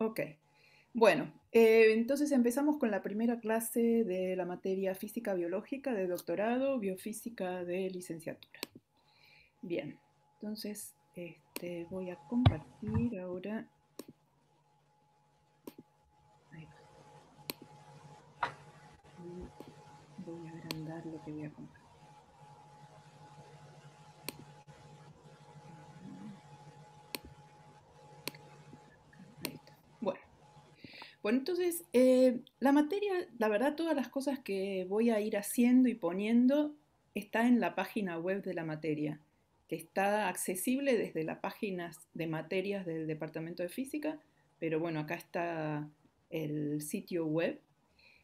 Ok. Bueno, eh, entonces empezamos con la primera clase de la materia física biológica de doctorado, biofísica de licenciatura. Bien, entonces este, voy a compartir ahora. Voy a agrandar lo que voy a compartir. Bueno, entonces, eh, la materia, la verdad, todas las cosas que voy a ir haciendo y poniendo está en la página web de la materia, que está accesible desde las páginas de materias del Departamento de Física, pero bueno, acá está el sitio web.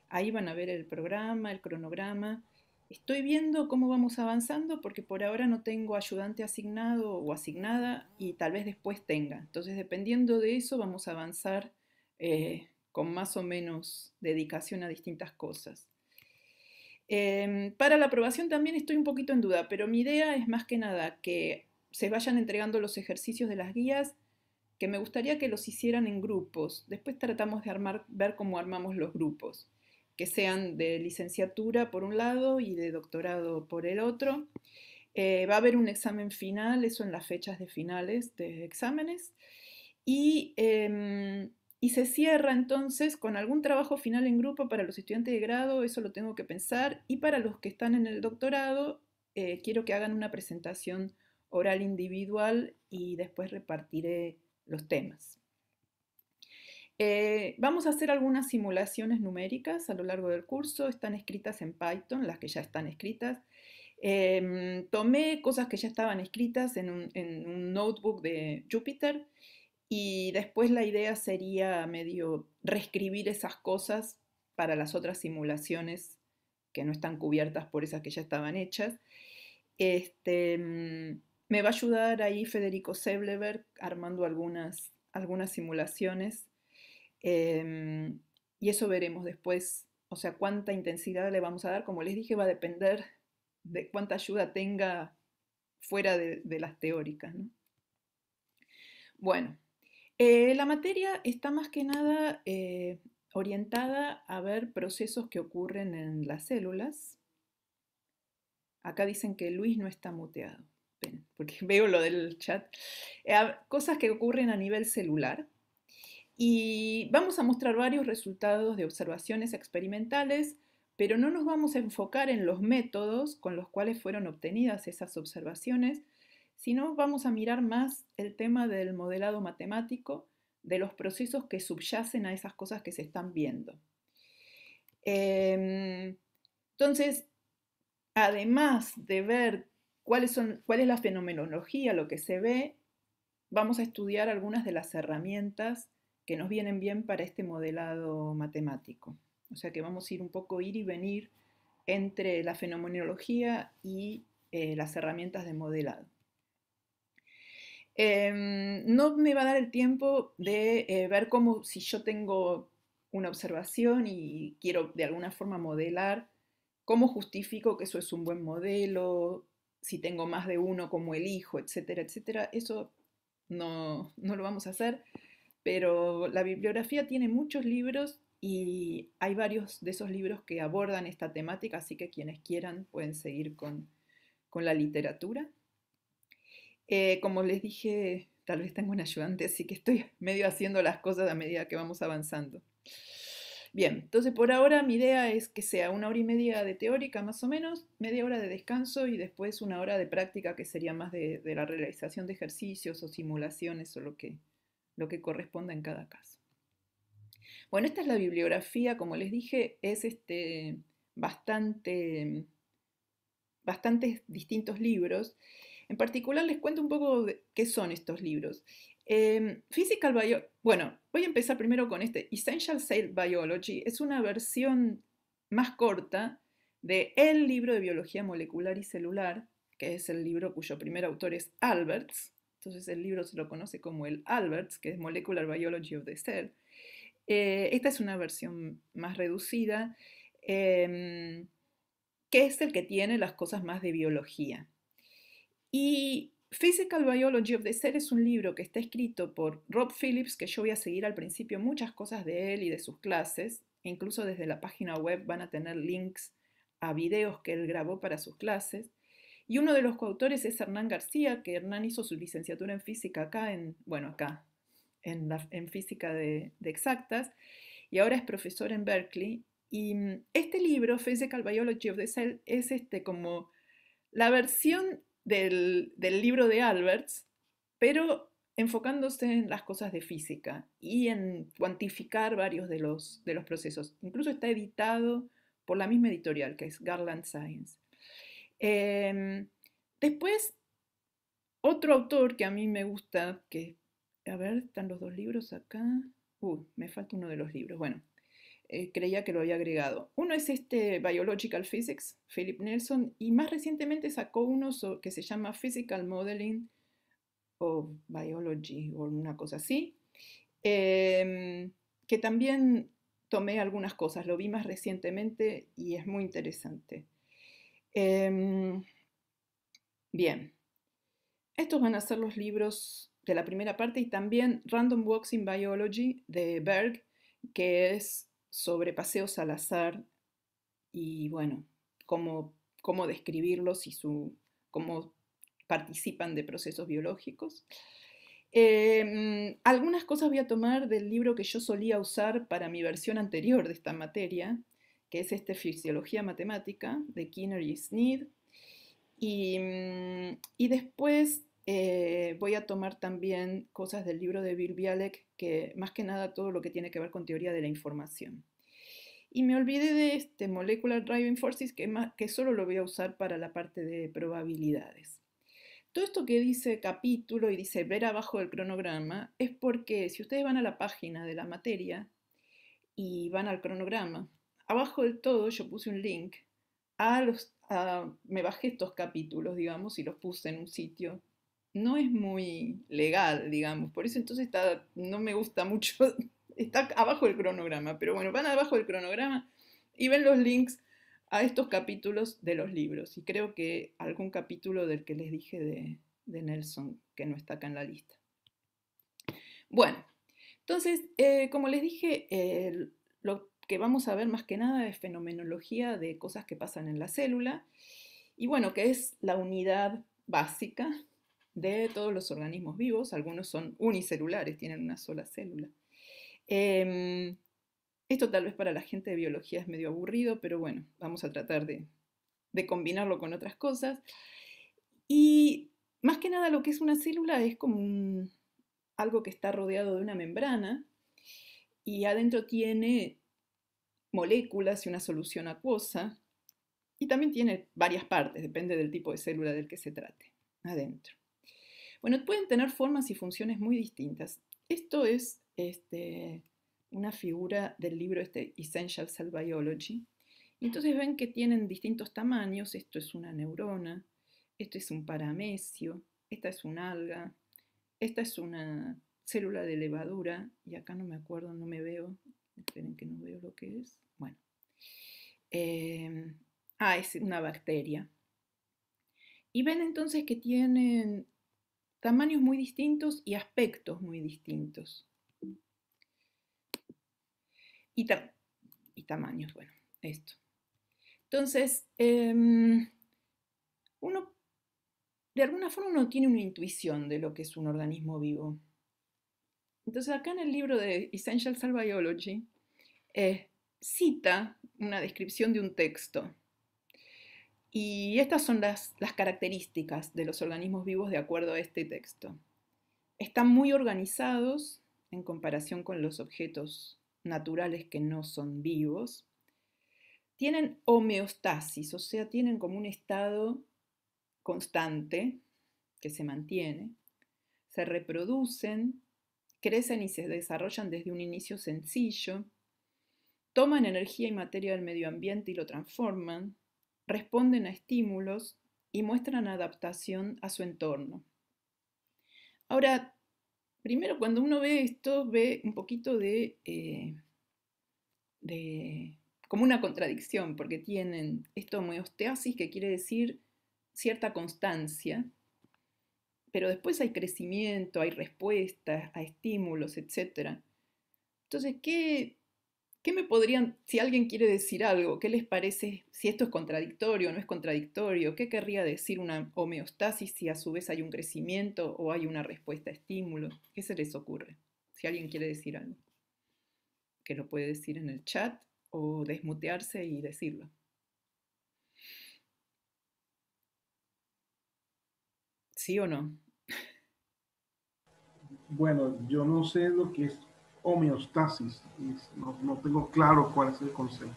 Ahí van a ver el programa, el cronograma. Estoy viendo cómo vamos avanzando porque por ahora no tengo ayudante asignado o asignada y tal vez después tenga. Entonces, dependiendo de eso, vamos a avanzar eh, con más o menos dedicación a distintas cosas. Em, para la aprobación también estoy un poquito en duda, pero mi idea es más que nada que se vayan entregando los ejercicios de las guías, que me gustaría que los hicieran en grupos. Después tratamos de armar, ver cómo armamos los grupos, que sean de licenciatura por un lado y de doctorado por el otro. Eh, va a haber un examen final, eso en las fechas de finales de exámenes. Y em, y se cierra entonces con algún trabajo final en grupo para los estudiantes de grado, eso lo tengo que pensar, y para los que están en el doctorado, eh, quiero que hagan una presentación oral individual y después repartiré los temas. Eh, vamos a hacer algunas simulaciones numéricas a lo largo del curso, están escritas en Python, las que ya están escritas. Em, tomé cosas que ya estaban escritas en un, en un notebook de Jupyter y después la idea sería medio reescribir esas cosas para las otras simulaciones que no están cubiertas por esas que ya estaban hechas. Este, mm, me va a ayudar ahí Federico Sebleberg armando algunas, algunas simulaciones. Em, y eso veremos después, o sea, cuánta intensidad le vamos a dar. Como les dije, va a depender de cuánta ayuda tenga fuera de, las teóricas. Bueno, eh, la materia está más que nada eh, orientada a ver procesos que ocurren en las células. Acá dicen que Luis no está muteado, porque veo lo del chat. Eh, cosas que ocurren a nivel celular. Y vamos a mostrar varios resultados de observaciones experimentales, pero no nos vamos a enfocar en los métodos con los cuales fueron obtenidas esas observaciones, sino vamos a mirar más el tema del modelado matemático, de los procesos que subyacen a esas cosas que se están viendo. Em, entonces, además de ver cuál es la fenomenología, lo que se ve, vamos a estudiar algunas de las herramientas que nos vienen bien para este modelado matemático. O sea que vamos a ir un poco ir y venir entre la fenomenología y eh, las herramientas de modelado. Em, no me va a dar el tiempo de eh, ver cómo si yo tengo una observación y quiero de alguna forma modelar, cómo justifico que eso es un buen modelo, si tengo más de uno, cómo elijo, etcétera, etcétera. Eso no, no lo vamos a hacer, pero la bibliografía tiene muchos libros y hay varios de esos libros que abordan esta temática, así que quienes quieran pueden seguir con la literatura. Eh, como les dije, tal vez tengo un ayudante, así que estoy medio haciendo las cosas a medida que vamos avanzando. Bien, entonces por ahora mi idea es que sea una hora y media de teórica más o menos, media hora de descanso y después una hora de práctica que sería más de, la realización de ejercicios o simulaciones o lo que, lo que corresponda en cada caso. Bueno, esta es la bibliografía, como les dije, es este, bastante, distintos libros en particular les cuento un poco qué son estos libros. Em, Physical Biology, bueno, voy a empezar primero con este. Essential Cell Biology es una versión más corta de el libro de biología molecular y celular, que es el libro cuyo primer autor es Alberts. Entonces el libro se lo conoce como el Alberts, que es Molecular Biology of the Cell. Eh, esta es una versión más reducida, em, que es el que tiene las cosas más de biología. Y Physical Biology of the Cell es un libro que está escrito por Rob Phillips, que yo voy a seguir al principio muchas cosas de él y de sus clases. E incluso desde la página web van a tener links a videos que él grabó para sus clases. Y uno de los coautores es Hernán García, que Hernán hizo su licenciatura en física acá, en, bueno, acá, en, física de, de exactas, y ahora es profesor en Berkeley. Y mm, este libro, Physical Biology of the Cell, es este como la versión del, libro de Alberts, pero enfocándose en las cosas de física y en cuantificar varios de los, de los procesos. Incluso está editado por la misma editorial, que es Garland Science. Em, después, otro autor que a mí me gusta, que, a ver, están los dos libros acá. Uh, me falta uno de los libros. Bueno, eh, creía que lo había agregado. Uno es este Biological Physics, Philip Nelson, y más recientemente sacó uno que se llama Physical Modeling of Biology o una cosa así, em, que también tomé algunas cosas, lo vi más recientemente y es muy interesante. Em, bien, estos van a ser los libros de la primera parte y también Random Walks in Biology de Berg, que es sobre paseos al azar y bueno, cómo, cómo describirlos y su, cómo participan de procesos biológicos. Eh, mm, algunas cosas voy a tomar del libro que yo solía usar para mi versión anterior de esta materia, que es este Fisiología Matemática de Kinner y Sneed. Y, mm, y después eh, voy a tomar también cosas del libro de Bill Bialek, que más que nada todo lo que tiene que ver con teoría de la información. Y me olvidé de este Molecular Driving Forces, que, solo lo voy a usar para la parte de probabilidades. Todo esto que dice capítulo y dice ver abajo del cronograma es porque si ustedes van a la página de la materia y van al cronograma, abajo del todo yo puse un link a los... me bajé estos capítulos, digamos, y los puse en un sitio no es muy legal, digamos. Por eso entonces está, no me gusta mucho. Está abajo del cronograma, pero bueno, van abajo del cronograma y ven los links a estos capítulos de los libros. Y creo que algún capítulo del que les dije de, Nelson, que no está acá en la lista. Bueno, entonces, eh, como les dije, lo que vamos a ver más que nada es fenomenología de cosas que pasan en la célula. Y bueno, que es la unidad básica de todos los organismos vivos, algunos son unicelulares, tienen una sola célula. Em, esto tal vez para la gente de biología es medio aburrido, pero bueno, vamos a tratar de, combinarlo con otras cosas. Y más que nada lo que es una célula es como algo que está rodeado de una membrana y adentro tiene moléculas y una solución acuosa y también tiene varias partes, depende del tipo de célula del que se trate, adentro. Bueno, pueden tener formas y funciones muy distintas. Esto es este, una figura del libro este Essential Cell Biology. entonces ven que tienen distintos tamaños. Esto es una neurona, esto es un paramecio, esta es un alga, esta es una célula de levadura. Y acá no me acuerdo, no me veo. Esperen que no veo lo que es. Bueno. Eh, ah, es una bacteria. Y ven entonces que tienen tamaños muy distintos y aspectos muy distintos. Y, tamaños, bueno, esto. Entonces, em, uno, de alguna forma uno tiene una intuición de lo que es un organismo vivo. Entonces, acá en el libro de Essential Cell Biology, eh, cita una descripción de un texto y estas son las, las características de los organismos vivos de acuerdo a este texto. Están muy organizados en comparación con los objetos naturales que no son vivos. Tienen homeostasis, o sea, tienen como un estado constante que se mantiene. Se reproducen, crecen y se desarrollan desde un inicio sencillo. Toman energía y materia del medio ambiente y lo transforman responden a estímulos y muestran adaptación a su entorno. Ahora, primero cuando uno ve esto, ve un poquito de, eh, como una contradicción, porque tienen esto homeostasis, que quiere decir cierta constancia, pero después hay crecimiento, hay respuestas a estímulos, etc. Entonces, ¿qué, ¿Qué me podrían, si alguien quiere decir algo, qué les parece, si esto es contradictorio o no es contradictorio, qué querría decir una homeostasis si a su vez hay un crecimiento o hay una respuesta a estímulo? ¿Qué se les ocurre? Si alguien quiere decir algo, que lo puede decir en el chat o desmutearse y decirlo. ¿Sí o no? Bueno, yo no sé lo que es homeostasis. No, tengo claro cuál es el concepto.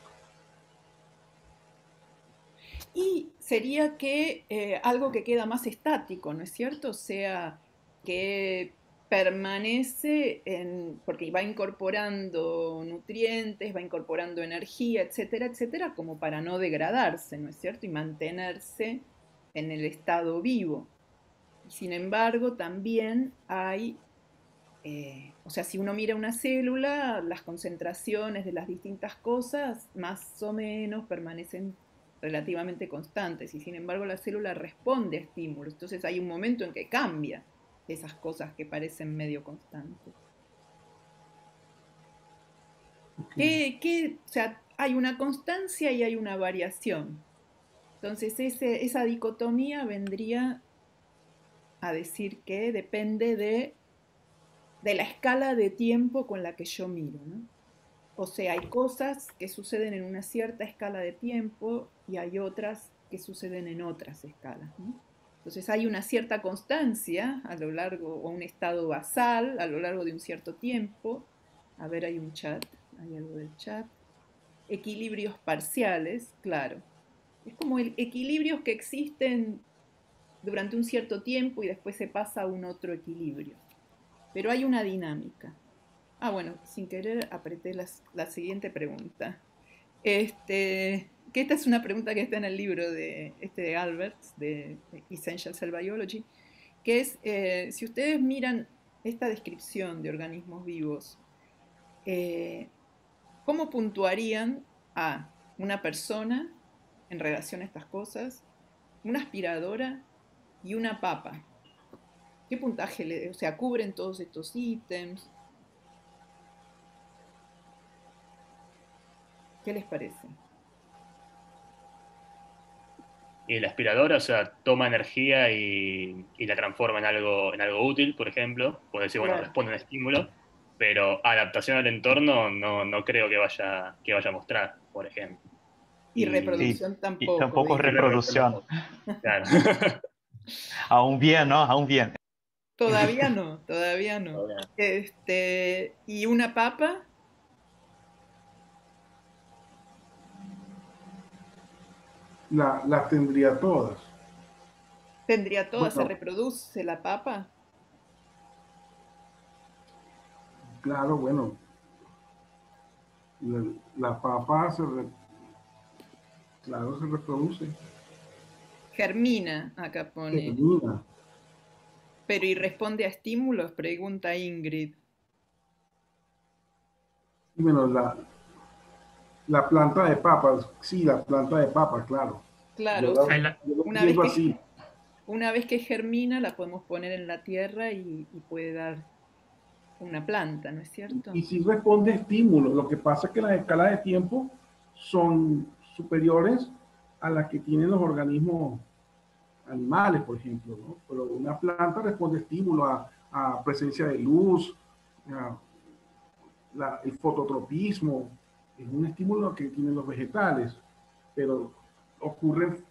Y sería que eh, algo que queda más estático, ¿no es cierto? O sea, que permanece en, porque va incorporando nutrientes, va incorporando energía, etcétera, etcétera, como para no degradarse, ¿no es cierto? Y mantenerse en el estado vivo. Sin embargo, también hay eh, o sea, si uno mira una célula, las concentraciones de las distintas cosas más o menos permanecen relativamente constantes y sin embargo la célula responde a estímulos. Entonces hay un momento en que cambia esas cosas que parecen medio constantes. o sea, hay una constancia y hay una variación. Entonces esa dicotomía vendría a decir que depende de de la escala de tiempo con la que yo miro. O sea, hay cosas que suceden en una cierta escala de tiempo y hay otras que suceden en otras escalas. Entonces hay una cierta constancia a lo largo, o un estado basal a lo largo de un cierto tiempo. A ver, hay un chat, hay algo del chat. Equilibrios parciales, claro. Es como el equilibrios que existen durante un cierto tiempo y después se pasa a un otro equilibrio. Pero hay una dinámica. Ah, bueno, sin querer apreté la, siguiente pregunta. Este, que esta es una pregunta que está en el libro de, este de Alberts, de Essential Cell Biology, que es, eh, si ustedes miran esta descripción de organismos vivos, eh, ¿cómo puntuarían a una persona en relación a estas cosas, una aspiradora y una papa? ¿Qué puntaje o sea, cubren todos estos ítems? ¿Qué les parece? Y la aspiradora, o sea, toma energía y, la transforma en algo, en algo útil, por ejemplo. Puede decir, bueno, responde a un estímulo, pero adaptación al entorno no, creo que vaya, que vaya a mostrar, por ejemplo. Y, reproducción tampoco. tampoco es reproducción. aún bien, ¿no? Aún bien. Todavía no, todavía no. Este, ¿Y una papa? La, las tendría todas. ¿Tendría todas? ¿Se reproduce la papa? Claro, bueno. La, papa se, claro, se reproduce. Germina, acá pone. Germina. Pero ¿y responde a estímulos? Pregunta Ingrid. Bueno, la, planta de papas, sí, la planta de papas, claro. Claro, una, vez que, germina la podemos poner en la tierra y, puede dar una planta, ¿no es cierto? Y, sí si responde a estímulos, lo que pasa es que las escalas de tiempo son superiores a las que tienen los organismos animales, por ejemplo, ¿no? pero una planta responde estímulo a, presencia de luz, el fototropismo, es un estímulo que tienen los vegetales, pero ocurre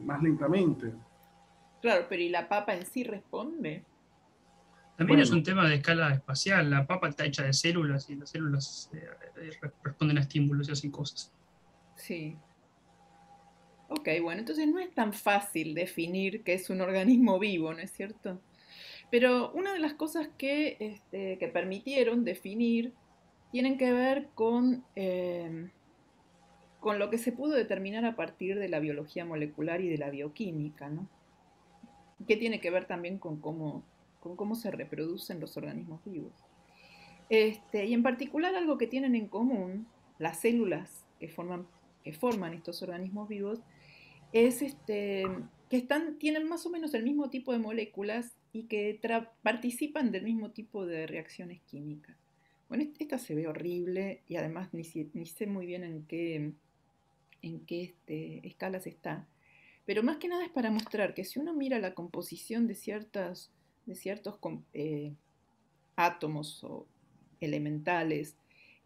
más lentamente. Claro, pero ¿y la papa en sí responde? También es un tema de escala espacial. La papa está hecha de células y las células eh, responden a estímulos y hacen cosas. Sí, Ok, bueno, entonces no es tan fácil definir qué es un organismo vivo, ¿no es cierto? Pero una de las cosas que, este, permitieron definir tienen que ver con, em, con lo que se pudo determinar a partir de la biología molecular y de la bioquímica, ¿no? Que tiene que ver también con cómo, se reproducen los organismos vivos. Este, y en particular algo que tienen en común las células que que forman estos organismos vivos es este, que están, tienen más o menos el mismo tipo de moléculas y que participan del mismo tipo de reacciones químicas. Bueno, esta se ve horrible y además ni, sé muy bien en qué, en qué este, escalas está. Pero más que nada es para mostrar que si uno mira la composición de, ciertas, de ciertos eh, átomos o elementales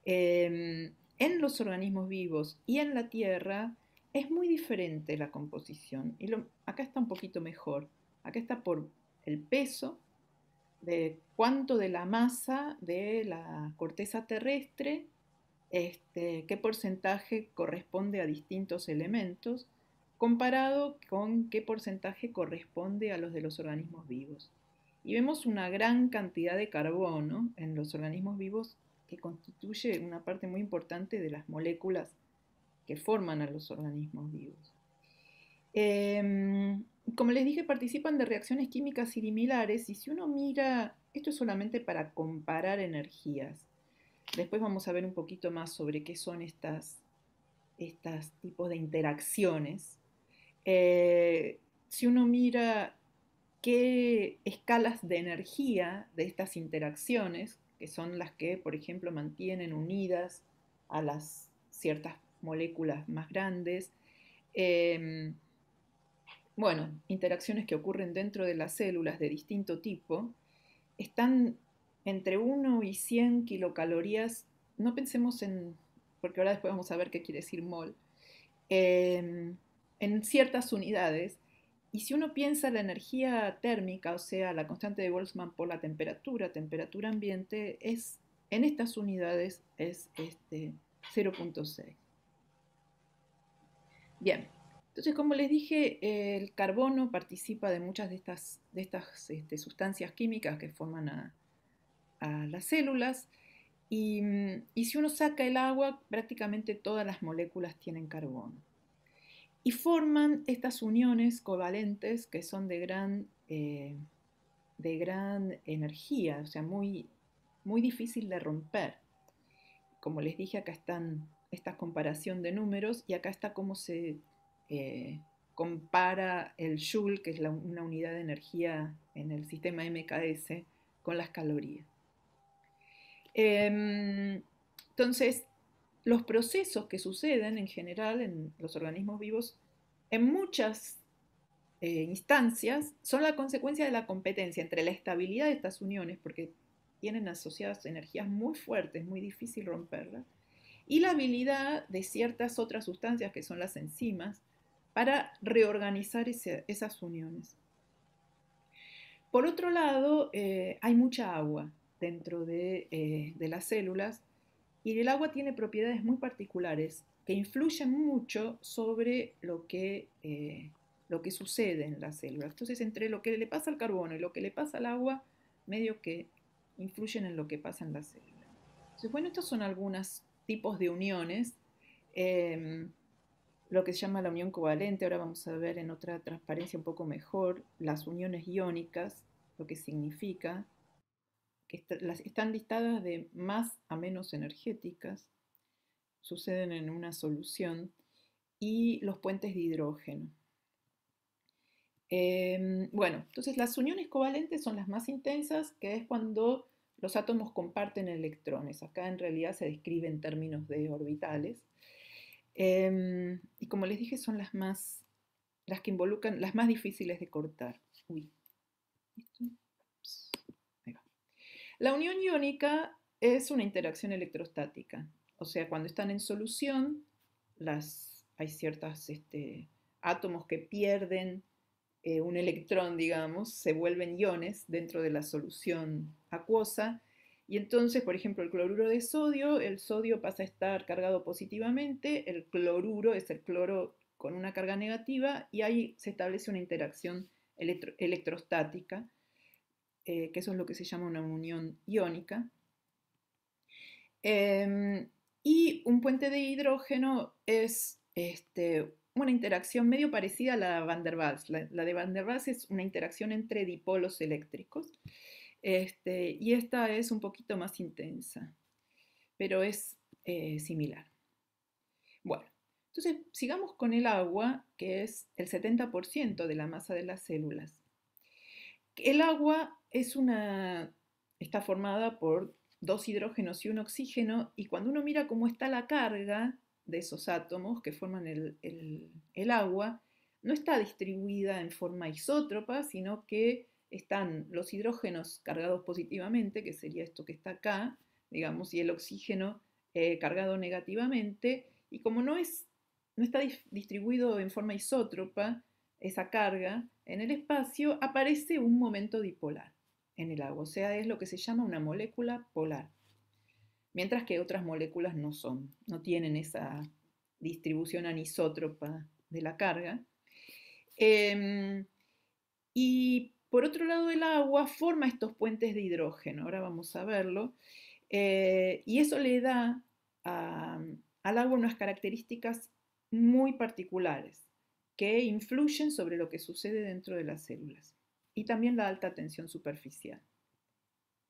em, en los organismos vivos y en la Tierra, es muy diferente la composición. Y acá está un poquito mejor. Acá está por el peso de cuánto de la masa de la corteza terrestre, este, qué porcentaje corresponde a distintos elementos, comparado con qué porcentaje corresponde a los de los organismos vivos. Y vemos una gran cantidad de carbono en los organismos vivos que constituye una parte muy importante de las moléculas que forman a los organismos vivos. Em, como les dije, participan de reacciones químicas similares y si uno mira, esto es solamente para comparar energías. Después vamos a ver un poquito más sobre qué son estas, tipos de interacciones. Eh, si uno mira qué escalas de energía de estas interacciones, que son las que, por ejemplo, mantienen unidas a las ciertas moléculas más grandes. Em, bueno, interacciones que ocurren dentro de las células de distinto tipo, están entre 1 y 100 kilocalorías. No pensemos en, porque ahora después vamos a ver qué quiere decir mol, em, en ciertas unidades. Y si uno piensa la energía térmica, o sea, la constante de Boltzmann por la temperatura, temperatura ambiente, es en estas unidades es este, 0.6. Bien, entonces como les dije, el carbono participa de muchas de estas, de estas este, sustancias químicas que forman a, las células mm, y, si uno saca el agua, prácticamente todas las moléculas tienen carbono y forman estas uniones covalentes que son de gran, eh, de gran energía, o sea, muy, muy difícil de romper. Como les dije, acá están esta comparación de números y acá está cómo se eh, compara el joule, que es una unidad de energía en el sistema MKS, con las calorías. Em, entonces, los procesos que suceden en general en los organismos vivos, en muchas eh, instancias, son la consecuencia de la competencia entre la estabilidad de estas uniones, porque tienen asociadas energías muy fuertes, muy difícil romperlas, y la habilidad de ciertas otras sustancias que son las enzimas para reorganizar esas uniones. Por otro lado, eh, hay mucha agua dentro eh, de, las células y el agua tiene propiedades muy particulares que influyen mucho sobre lo que, eh, lo que sucede en las células. Entonces, entre lo que le pasa al carbono y lo que le pasa al agua, medio que influyen en lo que pasa en las células. Entonces, bueno, estas son algunas tipos de uniones, em, lo que se llama la unión covalente, ahora vamos a ver en otra transparencia un poco mejor, las uniones iónicas, lo que significa, que están listadas de más a menos energéticas, suceden en una solución, y los puentes de hidrógeno. Em, bueno, entonces las uniones covalentes son las más intensas, que es cuando los átomos comparten electrones. Acá en realidad se describe en términos de orbitales. Em, y como les dije, son las más, las que involucran, las más difíciles de cortar. La unión iónica es una interacción electrostática. O sea, cuando están en solución, las, hay ciertos este, átomos que pierden eh, un electrón, digamos, se vuelven iones dentro de la solución acuosa. Y entonces, por ejemplo, el cloruro de sodio, el sodio pasa a estar cargado positivamente, el cloruro es el cloro con una carga negativa y ahí se establece una interacción electrostática, eh, que eso es lo que se llama una unión iónica. Em, y un puente de hidrógeno es este, una interacción medio parecida a la de Van der Waals. la, de Van der Waals es una interacción entre dipolos eléctricos. Este, y esta es un poquito más intensa, pero es eh, similar. Bueno, entonces sigamos con el agua, que es el 70% de la masa de las células. El agua es una, está formada por dos hidrógenos y un oxígeno, y cuando uno mira cómo está la carga de esos átomos que forman el, el agua, no está distribuida en forma isótropa, sino que están los hidrógenos cargados positivamente, que sería esto que está acá, digamos, y el oxígeno eh, cargado negativamente, y como no, es, no está distribuido en forma isótropa esa carga en el espacio, aparece un momento dipolar en el agua, o sea, es lo que se llama una molécula polar, mientras que otras moléculas no son, no tienen esa distribución anisótropa de la carga. Em, y por otro lado, el agua forma estos puentes de hidrógeno, ahora vamos a verlo, eh, y eso le da al agua unas características muy particulares que influyen sobre lo que sucede dentro de las células y también la alta tensión superficial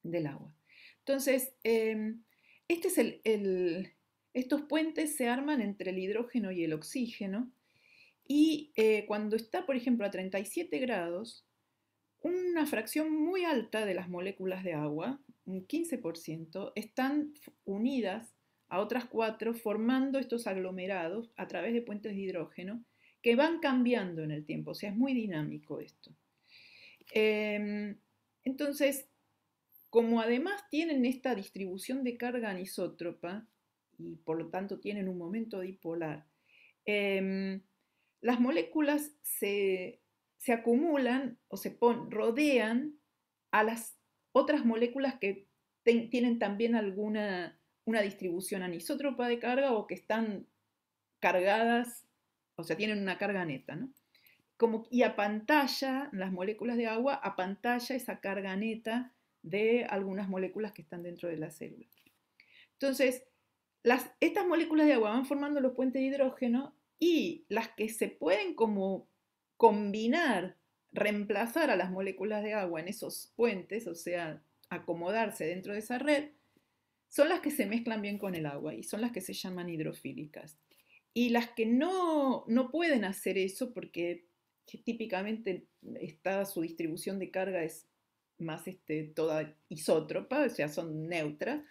del agua. Entonces, em, este estos puentes se arman entre el hidrógeno y el oxígeno y eh, cuando está, por ejemplo, a 37 grados, una fracción muy alta de las moléculas de agua, un 15%, están unidas a otras cuatro formando estos aglomerados a través de puentes de hidrógeno que van cambiando en el tiempo, o sea, es muy dinámico esto. Em, entonces, como además tienen esta distribución de carga anisótropa y por lo tanto tienen un momento dipolar, em, las moléculas se se acumulan o se rodean a las otras moléculas que tienen también alguna una distribución anisótropa de carga o que están cargadas, o sea, tienen una carga neta, ¿no? Como, y a pantalla, las moléculas de agua, a pantalla esa carga neta de algunas moléculas que están dentro de la célula. Entonces, las, estas moléculas de agua van formando los puentes de hidrógeno y las que se pueden como combinar, reemplazar a las moléculas de agua en esos puentes, o sea, acomodarse dentro de esa red, son las que se mezclan bien con el agua y son las que se llaman hidrofílicas. Y las que no, no pueden hacer eso porque típicamente está, su distribución de carga es más este, toda isótropa, o sea, son neutras,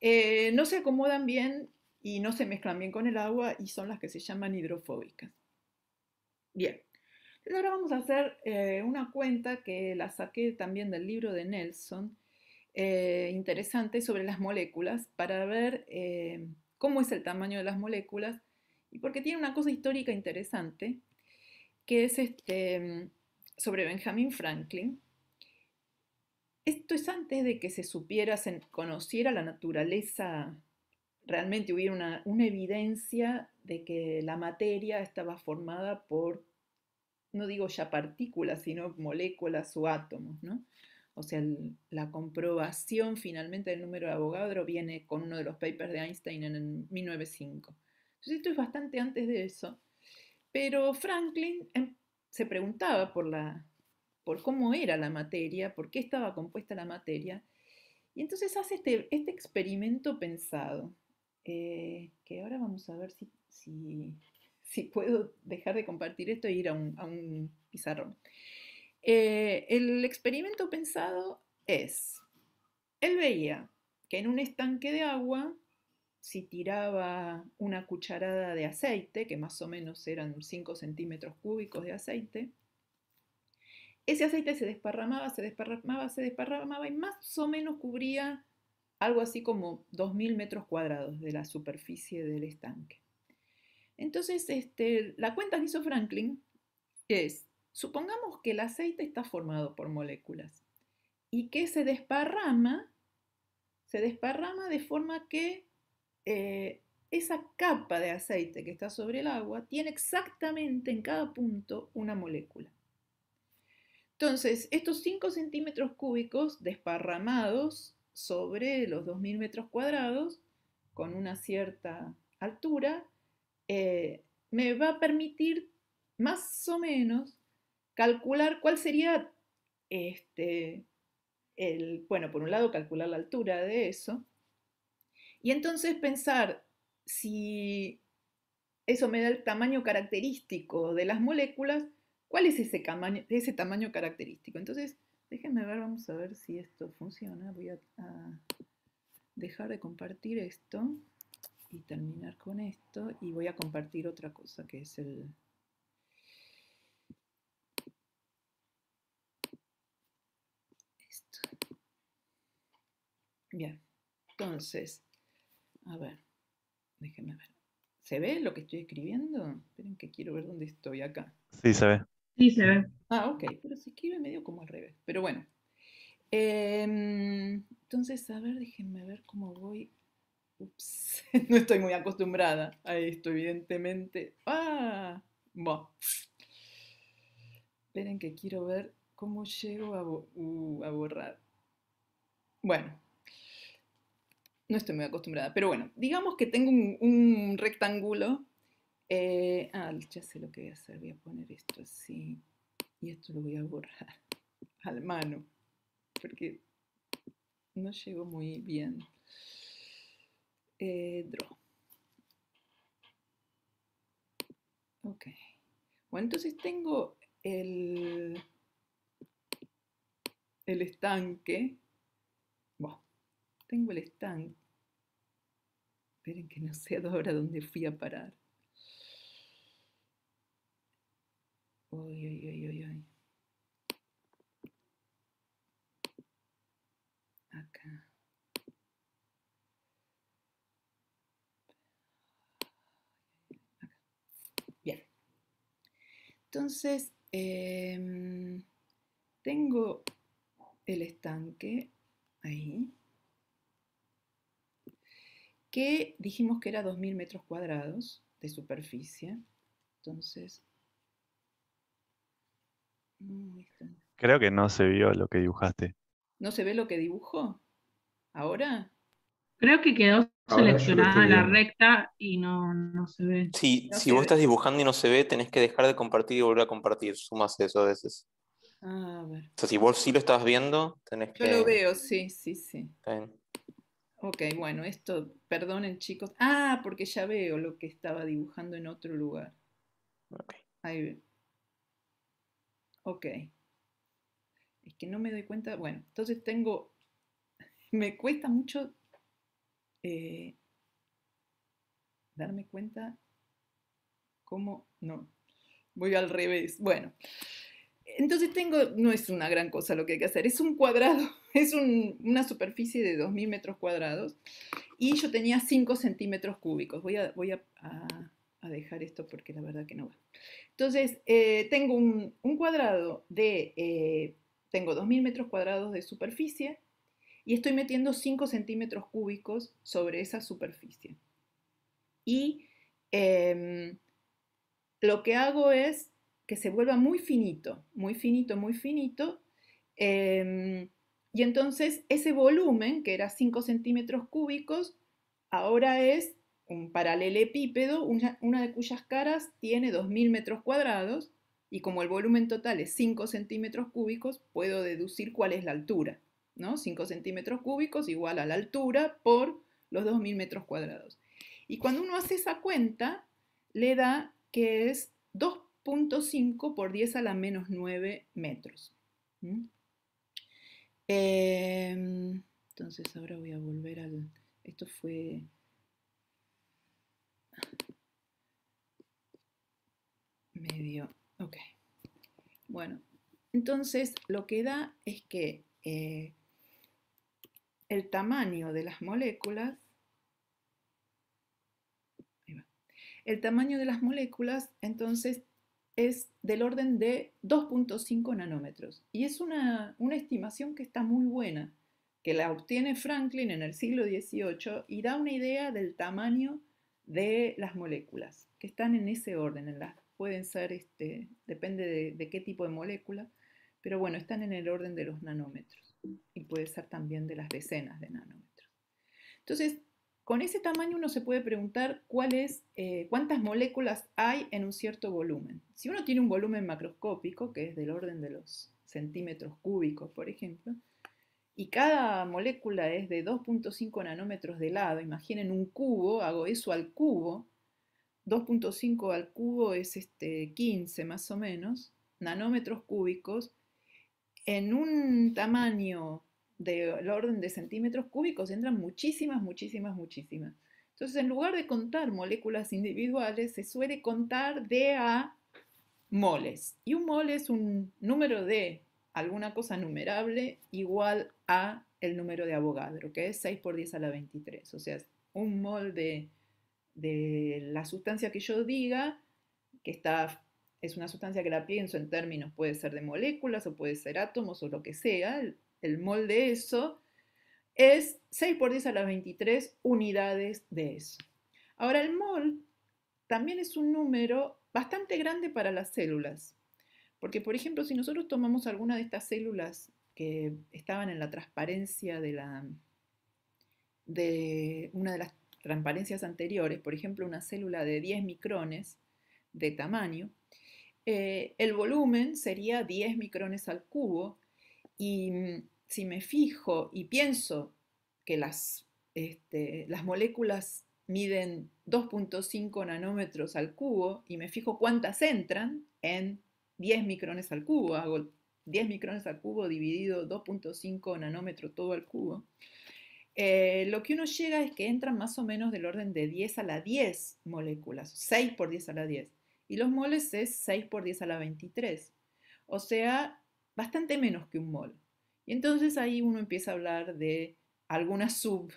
eh, no se acomodan bien y no se mezclan bien con el agua y son las que se llaman hidrofóbicas. Bien ahora vamos a hacer eh, una cuenta que la saqué también del libro de Nelson, eh, interesante, sobre las moléculas, para ver eh, cómo es el tamaño de las moléculas, y porque tiene una cosa histórica interesante, que es este, sobre Benjamin Franklin. Esto es antes de que se supiera, se conociera la naturaleza, realmente hubiera una, una evidencia de que la materia estaba formada por no digo ya partículas, sino moléculas o átomos, ¿no? O sea, la comprobación finalmente del número de Avogadro viene con uno de los papers de Einstein en 1905. Entonces esto es bastante antes de eso. Pero Franklin em, se preguntaba por, la, por cómo era la materia, por qué estaba compuesta la materia. Y entonces hace este, este experimento pensado, eh, que ahora vamos a ver si, si si puedo dejar de compartir esto e ir a un, pizarrón. Eh, el experimento pensado es, él veía que en un estanque de agua, si tiraba una cucharada de aceite, que más o menos eran 5 centímetros cúbicos de aceite, ese aceite se desparramaba, se desparramaba, se desparramaba y más o menos cubría algo así como 2.000 metros cuadrados de la superficie del estanque. Entonces, este, la cuenta que hizo Franklin es, supongamos que el aceite está formado por moléculas y que se desparrama, se desparrama de forma que eh, esa capa de aceite que está sobre el agua tiene exactamente en cada punto una molécula. Entonces, estos 5 centímetros cúbicos desparramados sobre los 2.000 metros cuadrados con una cierta altura eh, me va a permitir más o menos calcular cuál sería este, el, bueno, por un lado calcular la altura de eso, y entonces pensar si eso me da el tamaño característico de las moléculas, ¿cuál es ese tamaño, característico? Entonces, déjenme ver, vamos a ver si esto funciona. Voy a dejar de compartir esto y terminar con esto y voy a compartir otra cosa que es el esto bien entonces a ver déjenme ver ¿se ve lo que estoy escribiendo? esperen que quiero ver dónde estoy acá sí se ve sí se ve ah ok pero se escribe medio como al revés pero bueno em, entonces a ver déjenme ver cómo voy Ups, no estoy muy acostumbrada a esto, evidentemente. ¡Ah! Esperen que quiero ver cómo llego uh, a, borrar. Bueno, no estoy muy acostumbrada, pero bueno, digamos que tengo un, rectángulo. Eh, ah, ya sé lo que voy a hacer, voy a poner esto así y esto lo voy a borrar al mano, porque no llegó muy bien. Eh, ok. Bueno, entonces tengo el, el estanque. Bueno, tengo el estanque. Esperen que no sé ahora dónde fui a parar. Uy, uy, uy, uy, uy. Acá. Entonces, em, tengo el estanque ahí, que dijimos que era 2.000 metros cuadrados de superficie. Entonces, mm, creo que no se vio lo que dibujaste. ¿No se ve lo que dibujó? ¿Ahora? Creo que quedó seleccionada la recta y no, se ve. si vos estás dibujando y no se ve, tenés que dejar de compartir y volver a compartir. Sumas eso a veces. Ah, si vos sí lo estabas viendo, tenés que. Yo lo veo, sí, sí, sí. Ok, bueno, esto, perdonen chicos. Ah, porque ya veo lo que estaba dibujando en otro lugar. Ahí veo. Ok. Es que no me doy cuenta. Bueno, entonces tengo. Me cuesta mucho eh, darme cuenta cómo no. Voy al revés. Bueno, entonces tengo, no es una gran cosa lo que hay que hacer, es un cuadrado, es una superficie de 2.000 metros cuadrados y yo tenía 5 centímetros cúbicos. Voy a, voy a, dejar esto porque la verdad que no va. Entonces, eh, tengo un, cuadrado de, eh, tengo 2.000 metros cuadrados de superficie y estoy metiendo 5 centímetros cúbicos sobre esa superficie. Y em, lo que hago es que se vuelva muy finito, muy finito, muy finito. Em, y entonces ese volumen, que era 5 centímetros cúbicos, ahora es un paralelepípedo, una, una de cuyas caras tiene 2.000 metros cuadrados, y como el volumen total es 5 centímetros cúbicos, puedo deducir cuál es la altura. ¿no? 5 centímetros cúbicos igual a la altura por los 2.000 metros cuadrados. Y cuando uno hace esa cuenta, le da que es 2.5 por 10 a la menos 9 metros. ¿Mm? Em, entonces ahora voy a volver al... Esto fue... Medio... Ok. Bueno, entonces lo que da es que eh, el tamaño de las moléculas, el tamaño de las moléculas entonces es del orden de 2.5 nanómetros. Y es una, estimación que está muy buena, que la obtiene Franklin en el siglo XVIII y da una idea del tamaño de las moléculas, que están en ese orden, en pueden ser, este, depende de qué tipo de molécula, pero bueno, están en el orden de los nanómetros y puede ser también de las decenas de nanómetros. Entonces, con ese tamaño uno se puede preguntar eh, cuántas moléculas hay en un cierto volumen. Si uno tiene un volumen macroscópico, que es del orden de los centímetros cúbicos, por ejemplo, y cada molécula es de 2.5 nanómetros de lado, imaginen un cubo, hago eso al cubo, 2.5 al cubo es este 15 más o menos, nanómetros cúbicos, en un tamaño del orden de centímetros cúbicos entran muchísimas, muchísimas, muchísimas. Entonces, en lugar de contar moléculas individuales, se suele contar de a moles. Y un mol es un número de alguna cosa numerable igual a el número de abogados que es 6 por 10 a la 23. O sea, un mol de, de la sustancia que yo diga, que está es una sustancia que la pienso en términos, puede ser de moléculas o puede ser átomos o lo que sea, el, mol de eso, es 6 por 10 a las 23 unidades de eso. Ahora, el mol también es un número bastante grande para las células, porque por ejemplo, si nosotros tomamos alguna de estas células que estaban en la transparencia de, la, de una de las transparencias anteriores, por ejemplo, una célula de 10 micrones de tamaño, eh, el volumen sería 10 micrones al cubo y mm, si me fijo y pienso que las, este, moléculas miden 2.5 nanómetros al cubo y me fijo cuántas entran en 10 micrones al cubo, hago 10 micrones al cubo dividido 2.5 nanómetros todo al cubo, eh, lo que uno llega es que entran más o menos del orden de 10 a la 10 moléculas, 6 por 10 a la 10 y los moles es 6 por 10 a la 23, o sea, bastante menos que un mol. Y entonces ahí uno empieza a hablar de alguna sub,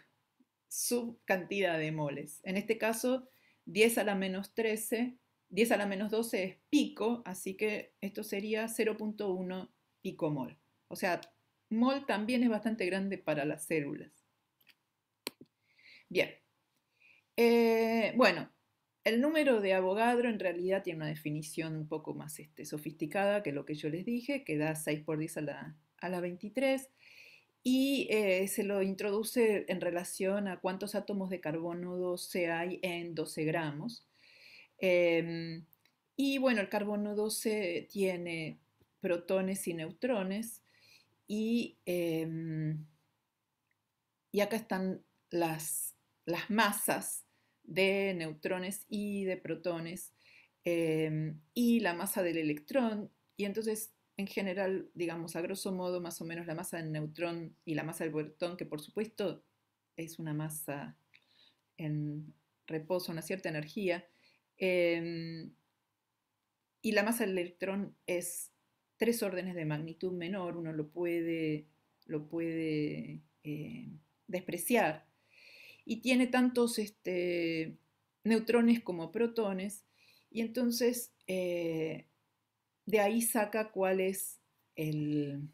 cantidad de moles. En este caso, 10 a la menos 13, 10 a la menos 12 es pico, así que esto sería 0.1 picomol. O sea, mol también es bastante grande para las células. Bien. Eh, bueno, el número de Avogadro en realidad tiene una definición un poco más este, sofisticada que lo que yo les dije, que da 6 por 10 a la, 23 y eh, se lo introduce en relación a cuántos átomos de carbono 12 hay en 12 gramos. Em, y bueno, el carbono 12 tiene protones y neutrones em, y, acá están las, las masas de neutrones y de protones em, y la masa del electrón. Y entonces, en general, digamos, a grosso modo, más o menos la masa del neutrón y la masa del protón, que por supuesto es una masa en reposo, una cierta energía, em, y la masa del electrón es tres órdenes de magnitud menor, uno lo puede, lo puede em, despreciar y tiene tantos este, neutrones como protones, y entonces eh, de ahí saca cuál es el...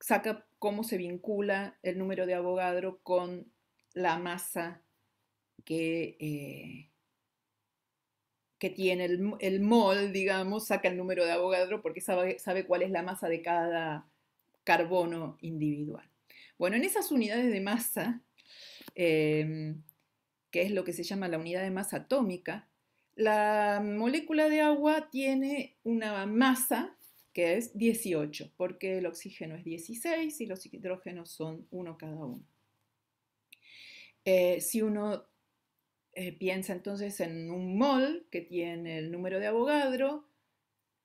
saca cómo se vincula el número de Avogadro con la masa que, eh, que tiene el, mol, digamos, saca el número de Avogadro porque sabe, sabe cuál es la masa de cada carbono individual. Bueno, en esas unidades de masa, em, que es lo que se llama la unidad de masa atómica, la molécula de agua tiene una masa que es 18, porque el oxígeno es 16 y los hidrógenos son uno cada uno. Eh, si uno eh, piensa entonces en un mol que tiene el número de abogadro,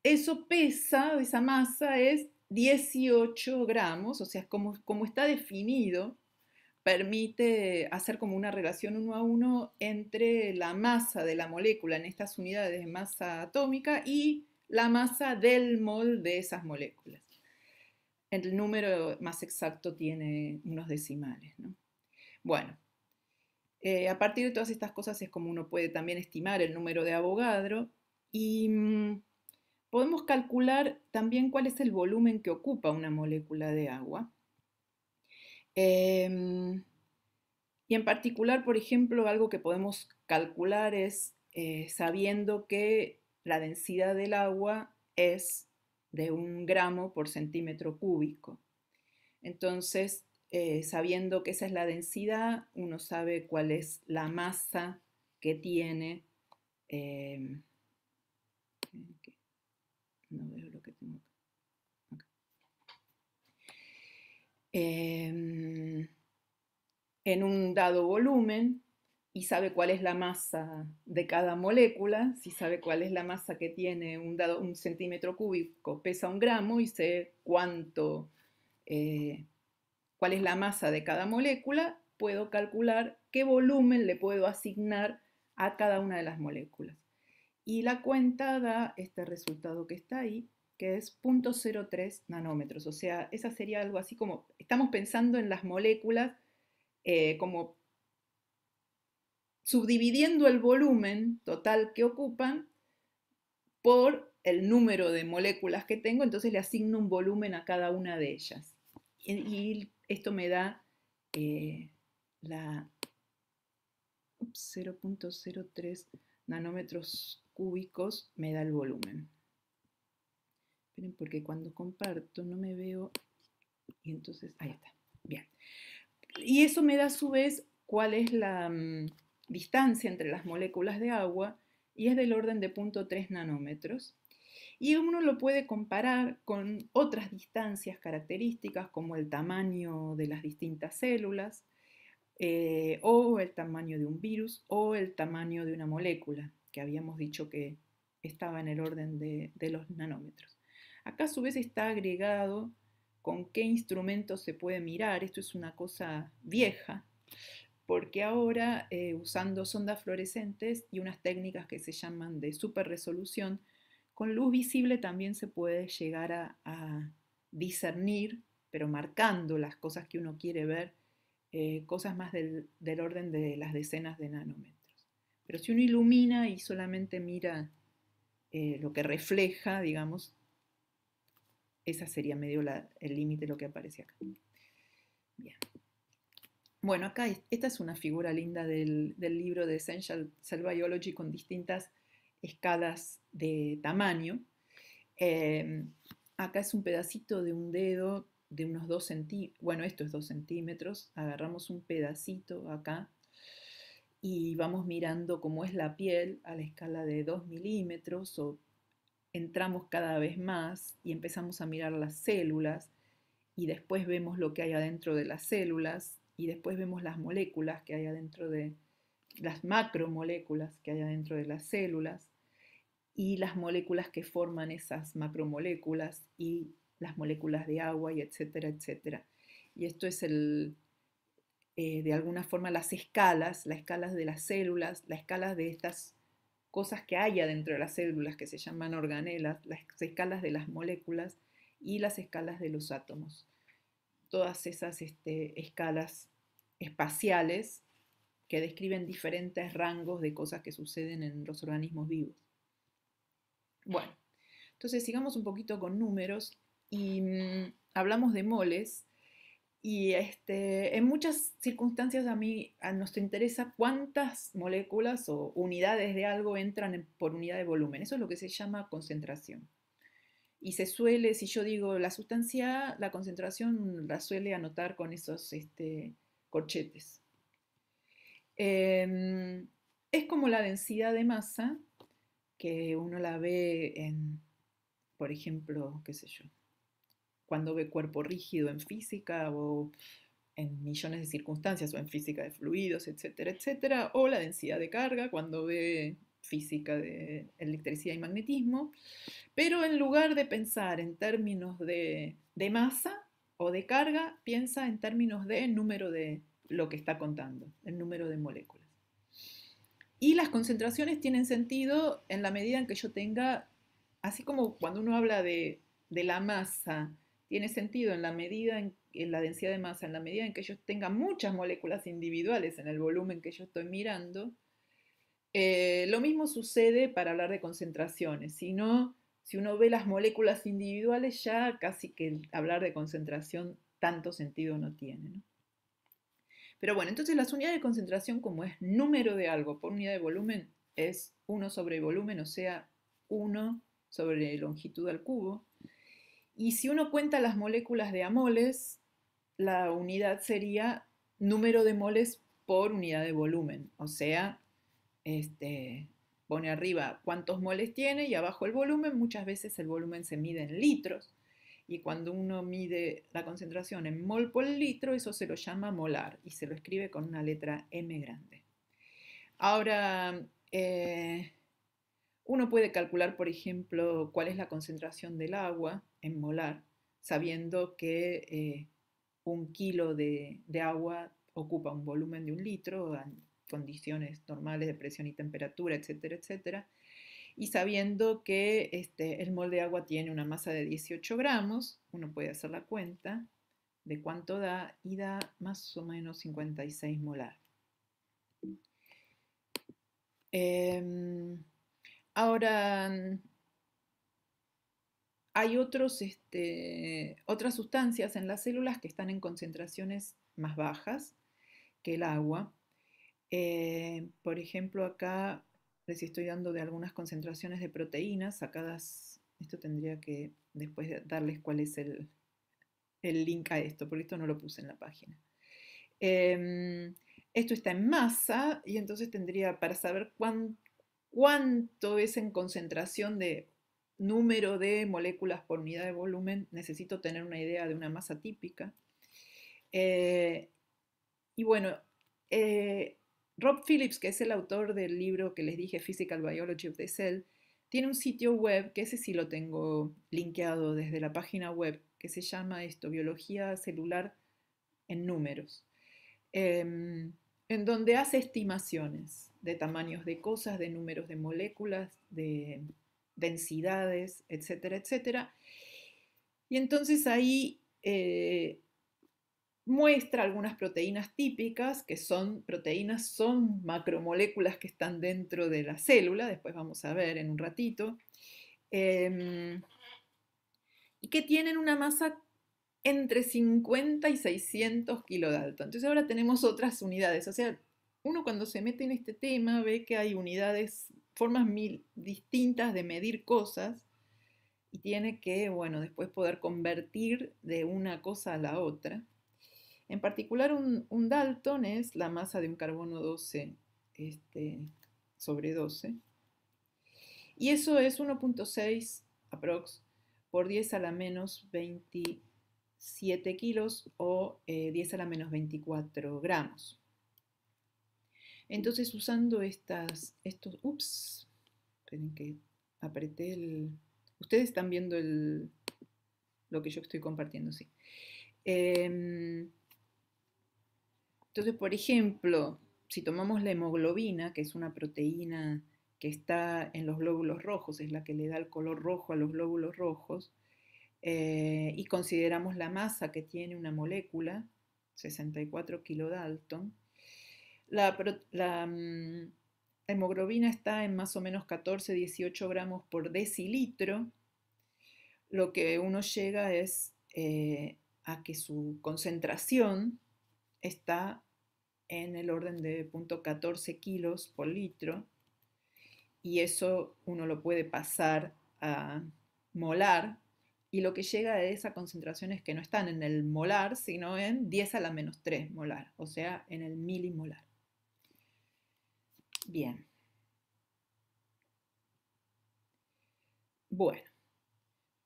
eso pesa, esa masa es 18 gramos, o sea, como, como está definido, permite hacer como una relación uno a uno entre la masa de la molécula en estas unidades de masa atómica y la masa del mol de esas moléculas. El número más exacto tiene unos decimales. Bueno, eh, a partir de todas estas cosas es como uno puede también estimar el número de abogadro y mm, Podemos calcular también cuál es el volumen que ocupa una molécula de agua. Em, y en particular, por ejemplo, algo que podemos calcular es eh, sabiendo que la densidad del agua es de un gramo por centímetro cúbico. Entonces, eh, sabiendo que esa es la densidad, uno sabe cuál es la masa que tiene. Em, Em, en un dado volumen y sabe cuál es la masa de cada molécula, si sabe cuál es la masa que tiene un, dado, un centímetro cúbico, pesa un gramo y sé cuánto, eh, cuál es la masa de cada molécula, puedo calcular qué volumen le puedo asignar a cada una de las moléculas y la cuenta da este resultado que está ahí, que es 0.03 nanómetros. O sea, esa sería algo así como, estamos pensando en las moléculas eh, como subdividiendo el volumen total que ocupan por el número de moléculas que tengo, entonces le asigno un volumen a cada una de ellas. Y, esto me da eh, la 0.03 nanómetros cúbicos me da el volumen. Esperen, porque cuando comparto no me veo. Y entonces, ahí está. Bien. Y eso me da a su vez cuál es la mm, distancia entre las moléculas de agua y es del orden de 0.3 nanómetros. Y uno lo puede comparar con otras distancias características como el tamaño de las distintas células, eh, o el tamaño de un virus o el tamaño de una molécula que habíamos dicho que estaba en el orden de, los nanómetros. Acá a su vez está agregado con qué instrumento se puede mirar. Esto es una cosa vieja, porque ahora eh, usando sondas fluorescentes y unas técnicas que se llaman de superresolución, con luz visible también se puede llegar a, discernir, pero marcando las cosas que uno quiere ver, eh, cosas más del orden de las decenas de nanómetros. Pero si uno ilumina y solamente mira eh, lo que refleja, digamos, esa sería medio el límite de lo que aparece acá. Bien. Bueno, acá esta es una figura linda del, libro de Essential Cell Biology con distintas escalas de tamaño. Em, acá es un pedacito de un dedo de unos 2 centímetros, bueno, esto es 2 centímetros, agarramos un pedacito acá y vamos mirando cómo es la piel a la escala de 2 milímetros o entramos cada vez más y empezamos a mirar las células y después vemos lo que hay adentro de las células y después vemos las moléculas que hay adentro de las macromoléculas que hay adentro de las células y las moléculas que forman esas macromoléculas y las moléculas de agua y etcétera, etcétera. Y esto es el, eh, de alguna forma las escalas, las escalas de las células, las escalas de estas cosas que haya dentro de las células que se llaman organelas, las escalas de las moléculas y las escalas de los átomos. Todas esas este, escalas espaciales que describen diferentes rangos de cosas que suceden en los organismos vivos. Bueno, entonces sigamos un poquito con números y mm, hablamos de moles y este, en muchas circunstancias a mí a nos interesa cuántas moléculas o unidades de algo entran por unidad de volumen. Eso es lo que se llama concentración. Y se suele, si yo digo la sustancia, la concentración la suele anotar con esos este, corchetes. Em, es como la densidad de masa que uno la ve en, por ejemplo, qué sé yo, cuando ve cuerpo rígido en física o en millones de circunstancias o en física de fluidos, etcétera, etcétera, o la densidad de carga cuando ve física de electricidad y magnetismo, pero en lugar de pensar en términos de, masa o de carga, piensa en términos de número de lo que está contando, el número de moléculas. Y las concentraciones tienen sentido en la medida en que yo tenga, así como cuando uno habla de, de la masa, tiene sentido en la medida en, la densidad de masa, en la medida en que yo tenga muchas moléculas individuales en el volumen que yo estoy mirando. Eh, lo mismo sucede para hablar de concentraciones. Si, si uno ve las moléculas individuales, ya casi que hablar de concentración tanto sentido no tiene. Pero bueno, entonces las unidades de concentración, como es número de algo por unidad de volumen, es 1 sobre volumen, o sea, 1 sobre longitud al cubo. Y si uno cuenta las moléculas de amoles, la unidad sería número de moles por unidad de volumen. O sea, este, pone arriba cuántos moles tiene y abajo el volumen. Muchas veces el volumen se mide en litros. Y cuando uno mide la concentración en mol por litro, eso se lo llama molar y se lo escribe con una letra M grande. Ahora, eh, uno puede calcular, por ejemplo, cuál es la concentración del agua en molar, sabiendo que eh, un kilo de, agua ocupa un volumen de un litro en condiciones normales de presión y temperatura, etcétera, etcétera. Y sabiendo que este, el mol de agua tiene una masa de 18 gramos, uno puede hacer la cuenta de cuánto da y da más o menos 56 molar. Em, ahora, hay otros, este, otras sustancias en las células que están en concentraciones más bajas que el agua. Eh, por ejemplo, acá les estoy dando de algunas concentraciones de proteínas sacadas. Esto tendría que después darles cuál es el, link a esto, porque esto no lo puse en la página. Em, esto está en masa y entonces tendría para saber cuánto es en concentración de número de moléculas por unidad de volumen, necesito tener una idea de una masa típica. Eh, y bueno, eh, Rob Phillips, que es el autor del libro que les dije, Physical Biology of the Cell, tiene un sitio web, que ese sí lo tengo linkeado desde la página web, que se llama esto, Biología Celular en Números, em, en donde hace estimaciones de tamaños de cosas, de números de moléculas, de densidades, etcétera, etcétera. Y entonces ahí eh, muestra algunas proteínas típicas, que son proteínas, son macromoléculas que están dentro de la célula, después vamos a ver en un ratito, em, y que tienen una masa entre 50 y 600 kilodalton. Entonces ahora tenemos otras unidades, o sea, uno cuando se mete en este tema ve que hay unidades formas mil distintas de medir cosas y tiene que, bueno, después poder convertir de una cosa a la otra. En particular, un, Dalton es la masa de un carbono 12 este, sobre 12. Y eso es 1.6 aprox por 10 a la menos 27 kilos o 10 eh, a la menos 24 gramos. Entonces usando estas, estos, ups, esperen que apreté el, ustedes están viendo el, lo que yo estoy compartiendo, sí. Em, entonces, por ejemplo, si tomamos la hemoglobina, que es una proteína que está en los glóbulos rojos, es la que le da el color rojo a los glóbulos rojos, eh, y consideramos la masa que tiene una molécula, 64 kilodalton, la, mm, hemoglobina está en más o menos 14-18 gramos por decilitro. Lo que uno llega es eh, a que su concentración está en el orden de .14 kilos por litro y eso uno lo puede pasar a molar y lo que llega de esa concentración es que no están en el molar, sino en 10 a la menos 3 molar, o sea, en el milimolar. Bien. Bueno.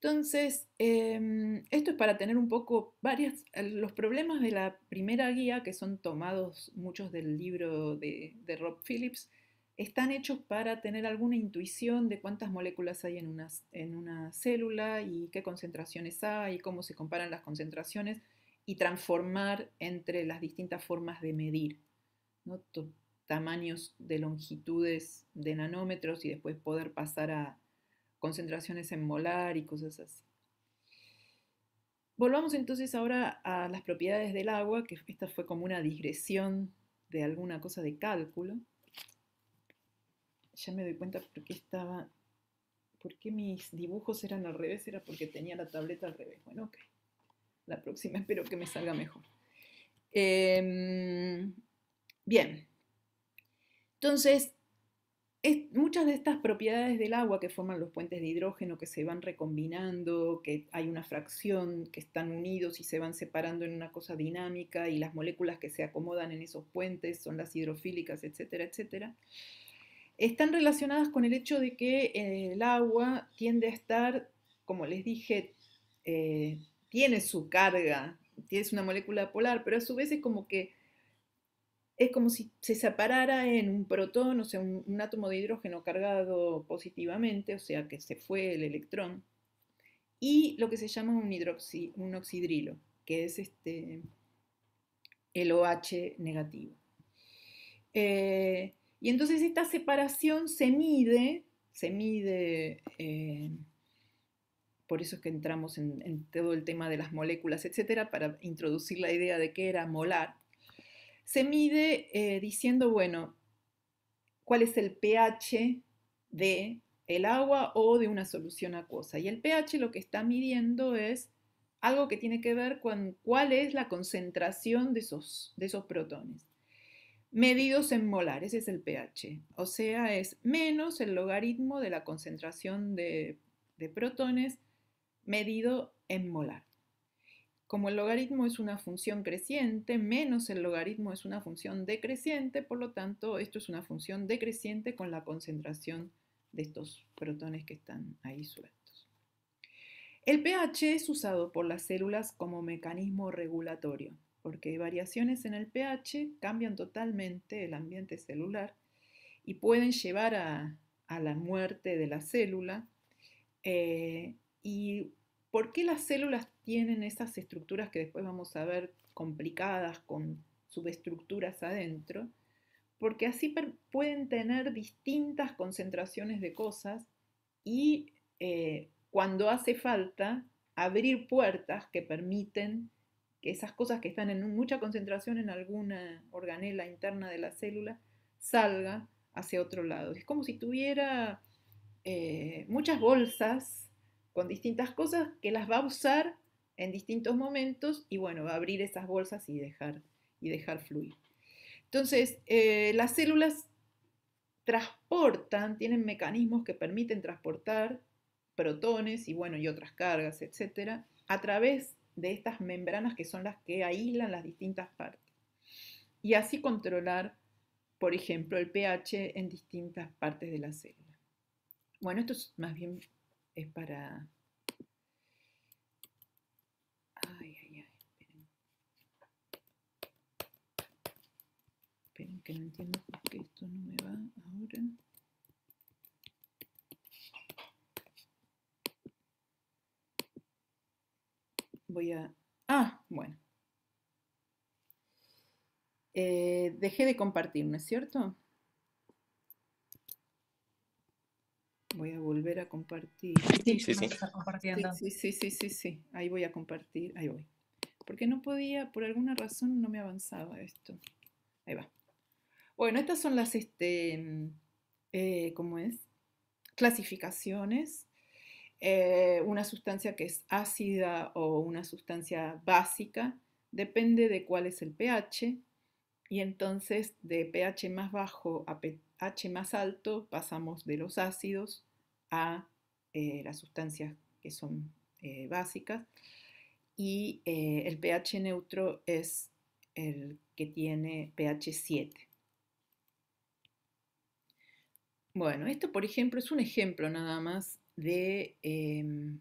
Entonces, em, esto es para tener un poco varias, eh, los problemas de la primera guía, que son tomados muchos del libro de, Rob Phillips, están hechos para tener alguna intuición de cuántas moléculas hay en una, en una célula y qué concentraciones hay, y cómo se comparan las concentraciones y transformar entre las distintas formas de medir. ¿no? tamaños de longitudes de nanómetros y después poder pasar a concentraciones en molar y cosas así. Volvamos entonces ahora a las propiedades del agua, que esta fue como una digresión de alguna cosa de cálculo. Ya me doy cuenta por qué estaba, por qué mis dibujos eran al revés, era porque tenía la tableta al revés. Bueno, ok. La próxima espero que me salga mejor. Em, bien, entonces, muchas de estas propiedades del agua que forman los puentes de hidrógeno, que se van recombinando, que hay una fracción, que están unidos y se van separando en una cosa dinámica, y las moléculas que se acomodan en esos puentes son las hidrofílicas, etcétera, etcétera, están relacionadas con el hecho de que eh, el agua tiende a estar, como les dije, eh, tiene su carga, es una molécula polar, pero a su vez es como que es como si se separara en un protón, o sea, un, átomo de hidrógeno cargado positivamente, o sea, que se fue el electrón, y lo que se llama un, un oxidrilo, que es este, el OH negativo. Eh, y entonces esta separación se mide, se mide, eh, por eso es que entramos en, todo el tema de las moléculas, etcétera, para introducir la idea de que era molar se mide eh, diciendo, bueno, cuál es el pH de el agua o de una solución acuosa. Y el pH lo que está midiendo es algo que tiene que ver con cuál es la concentración de esos, de esos protones. Medidos en molar, ese es el pH. O sea, es menos el logaritmo de la concentración de, de protones medido en molar. Como el logaritmo es una función creciente, menos el logaritmo es una función decreciente, por lo tanto, esto es una función decreciente con la concentración de estos protones que están ahí sueltos. El pH es usado por las células como mecanismo regulatorio, porque variaciones en el pH cambian totalmente el ambiente celular y pueden llevar a, la muerte de la célula. Eh, y ¿Por qué las células tienen esas estructuras que después vamos a ver complicadas con subestructuras adentro? Porque así pueden tener distintas concentraciones de cosas y eh, cuando hace falta abrir puertas que permiten que esas cosas que están en mucha concentración en alguna organela interna de la célula salga hacia otro lado. Es como si tuviera eh, muchas bolsas con distintas cosas que las va a usar en distintos momentos y bueno, va a abrir esas bolsas y dejar, y dejar fluir. Entonces, eh, las células transportan, tienen mecanismos que permiten transportar protones y bueno, y otras cargas, etcétera, a través de estas membranas que son las que aíslan las distintas partes. Y así controlar, por ejemplo, el pH en distintas partes de la célula. Bueno, esto es más bien es para... Ay, ay, ay, esperen. que no entiendo por esto no me va ahora. Voy a... Ah, bueno. Eh, dejé de compartir, ¿no es cierto? Voy a volver a compartir. Sí, sí, sí. Sí, sí, Ahí voy a compartir. Ahí voy. Porque no podía, por alguna razón no me avanzaba esto. Ahí va. Bueno, estas son las, este, eh, ¿cómo es? Clasificaciones. Eh, una sustancia que es ácida o una sustancia básica depende de cuál es el pH. Y entonces de pH más bajo a, H más alto pasamos de los ácidos a eh, las sustancias que son eh, básicas y eh, el pH neutro es el que tiene pH 7. Bueno, esto por ejemplo es un ejemplo nada más de, em,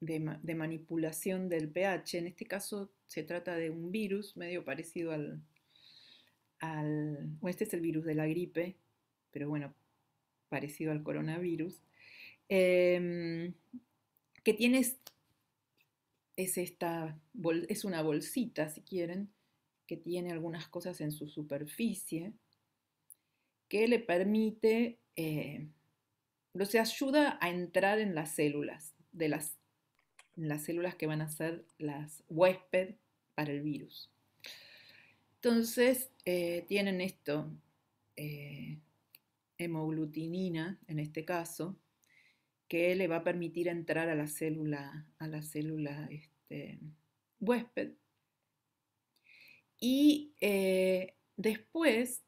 de manipulación del pH. En este caso se trata de un virus medio parecido al, este es el virus de la gripe, pero bueno, parecido al coronavirus, em, que tiene, es, esta, es una bolsita, si quieren, que tiene algunas cosas en su superficie, que le permite, eh, o sea, ayuda a entrar en las células, de las, las células que van a ser las huésped para el virus. Entonces, eh, tienen esto, eh, hemoglutinina en este caso, que le va a permitir entrar a la célula, a la célula este, huésped. Y eh, después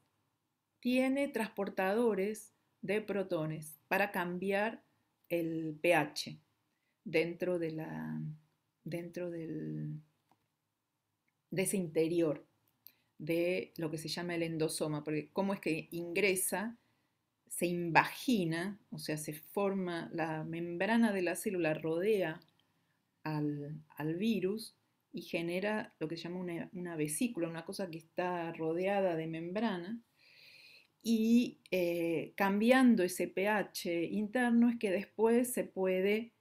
tiene transportadores de protones para cambiar el pH dentro, de la, dentro del, de ese interior de lo que se llama el endosoma, porque cómo es que ingresa, se invagina, o sea, se forma, la membrana de la célula rodea al, virus y genera lo que se llama una, vesícula, una cosa que está rodeada de membrana, y eh, cambiando ese pH interno es que después se puede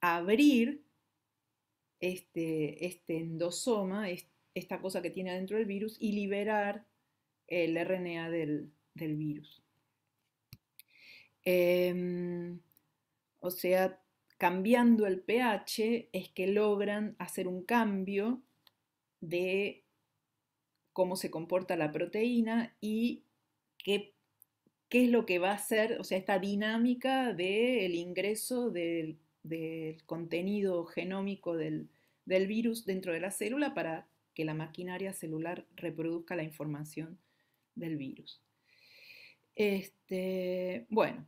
abrir este, este endosoma, este esta cosa que tiene dentro del virus y liberar el RNA del, virus. Em, o sea, cambiando el pH es que logran hacer un cambio de cómo se comporta la proteína y qué, qué es lo que va a hacer, o sea, esta dinámica del ingreso del, contenido genómico del, del virus dentro de la célula para que la maquinaria celular reproduzca la información del virus. Este, bueno,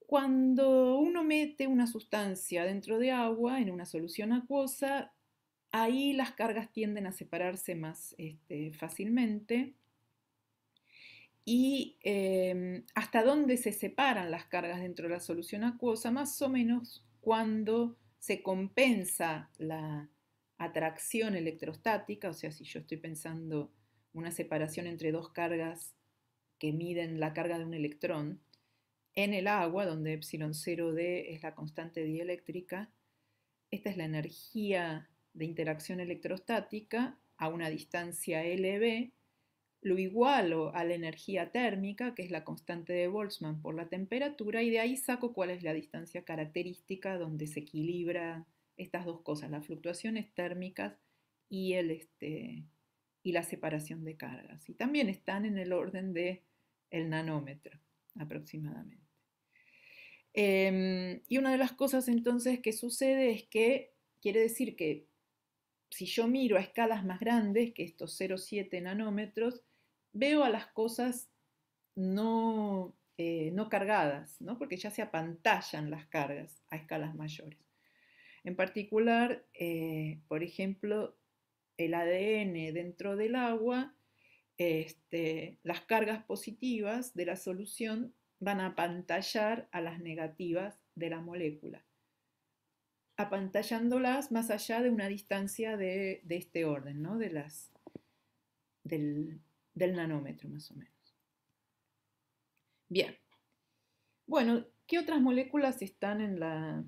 cuando uno mete una sustancia dentro de agua, en una solución acuosa, ahí las cargas tienden a separarse más este, fácilmente. Y em, hasta dónde se separan las cargas dentro de la solución acuosa, más o menos cuando se compensa la, atracción electrostática, o sea, si yo estoy pensando una separación entre dos cargas que miden la carga de un electrón, en el agua, donde epsilon 0D es la constante dieléctrica, esta es la energía de interacción electrostática a una distancia LB, lo igualo a la energía térmica, que es la constante de Boltzmann por la temperatura, y de ahí saco cuál es la distancia característica donde se equilibra estas dos cosas, las fluctuaciones térmicas y, el, este, y la separación de cargas. Y también están en el orden del el nanómetro aproximadamente. Em, y una de las cosas entonces que sucede es que, quiere decir que si yo miro a escalas más grandes que estos 0,7 nanómetros, veo a las cosas no, eh, no cargadas, ¿no? porque ya se apantallan las cargas a escalas mayores. En particular, eh, por ejemplo, el ADN dentro del agua, este, las cargas positivas de la solución van a apantallar a las negativas de la molécula, apantallándolas más allá de una distancia de, este orden, ¿no? de las, del, del nanómetro más o menos. Bien. Bueno, ¿qué otras moléculas están en la,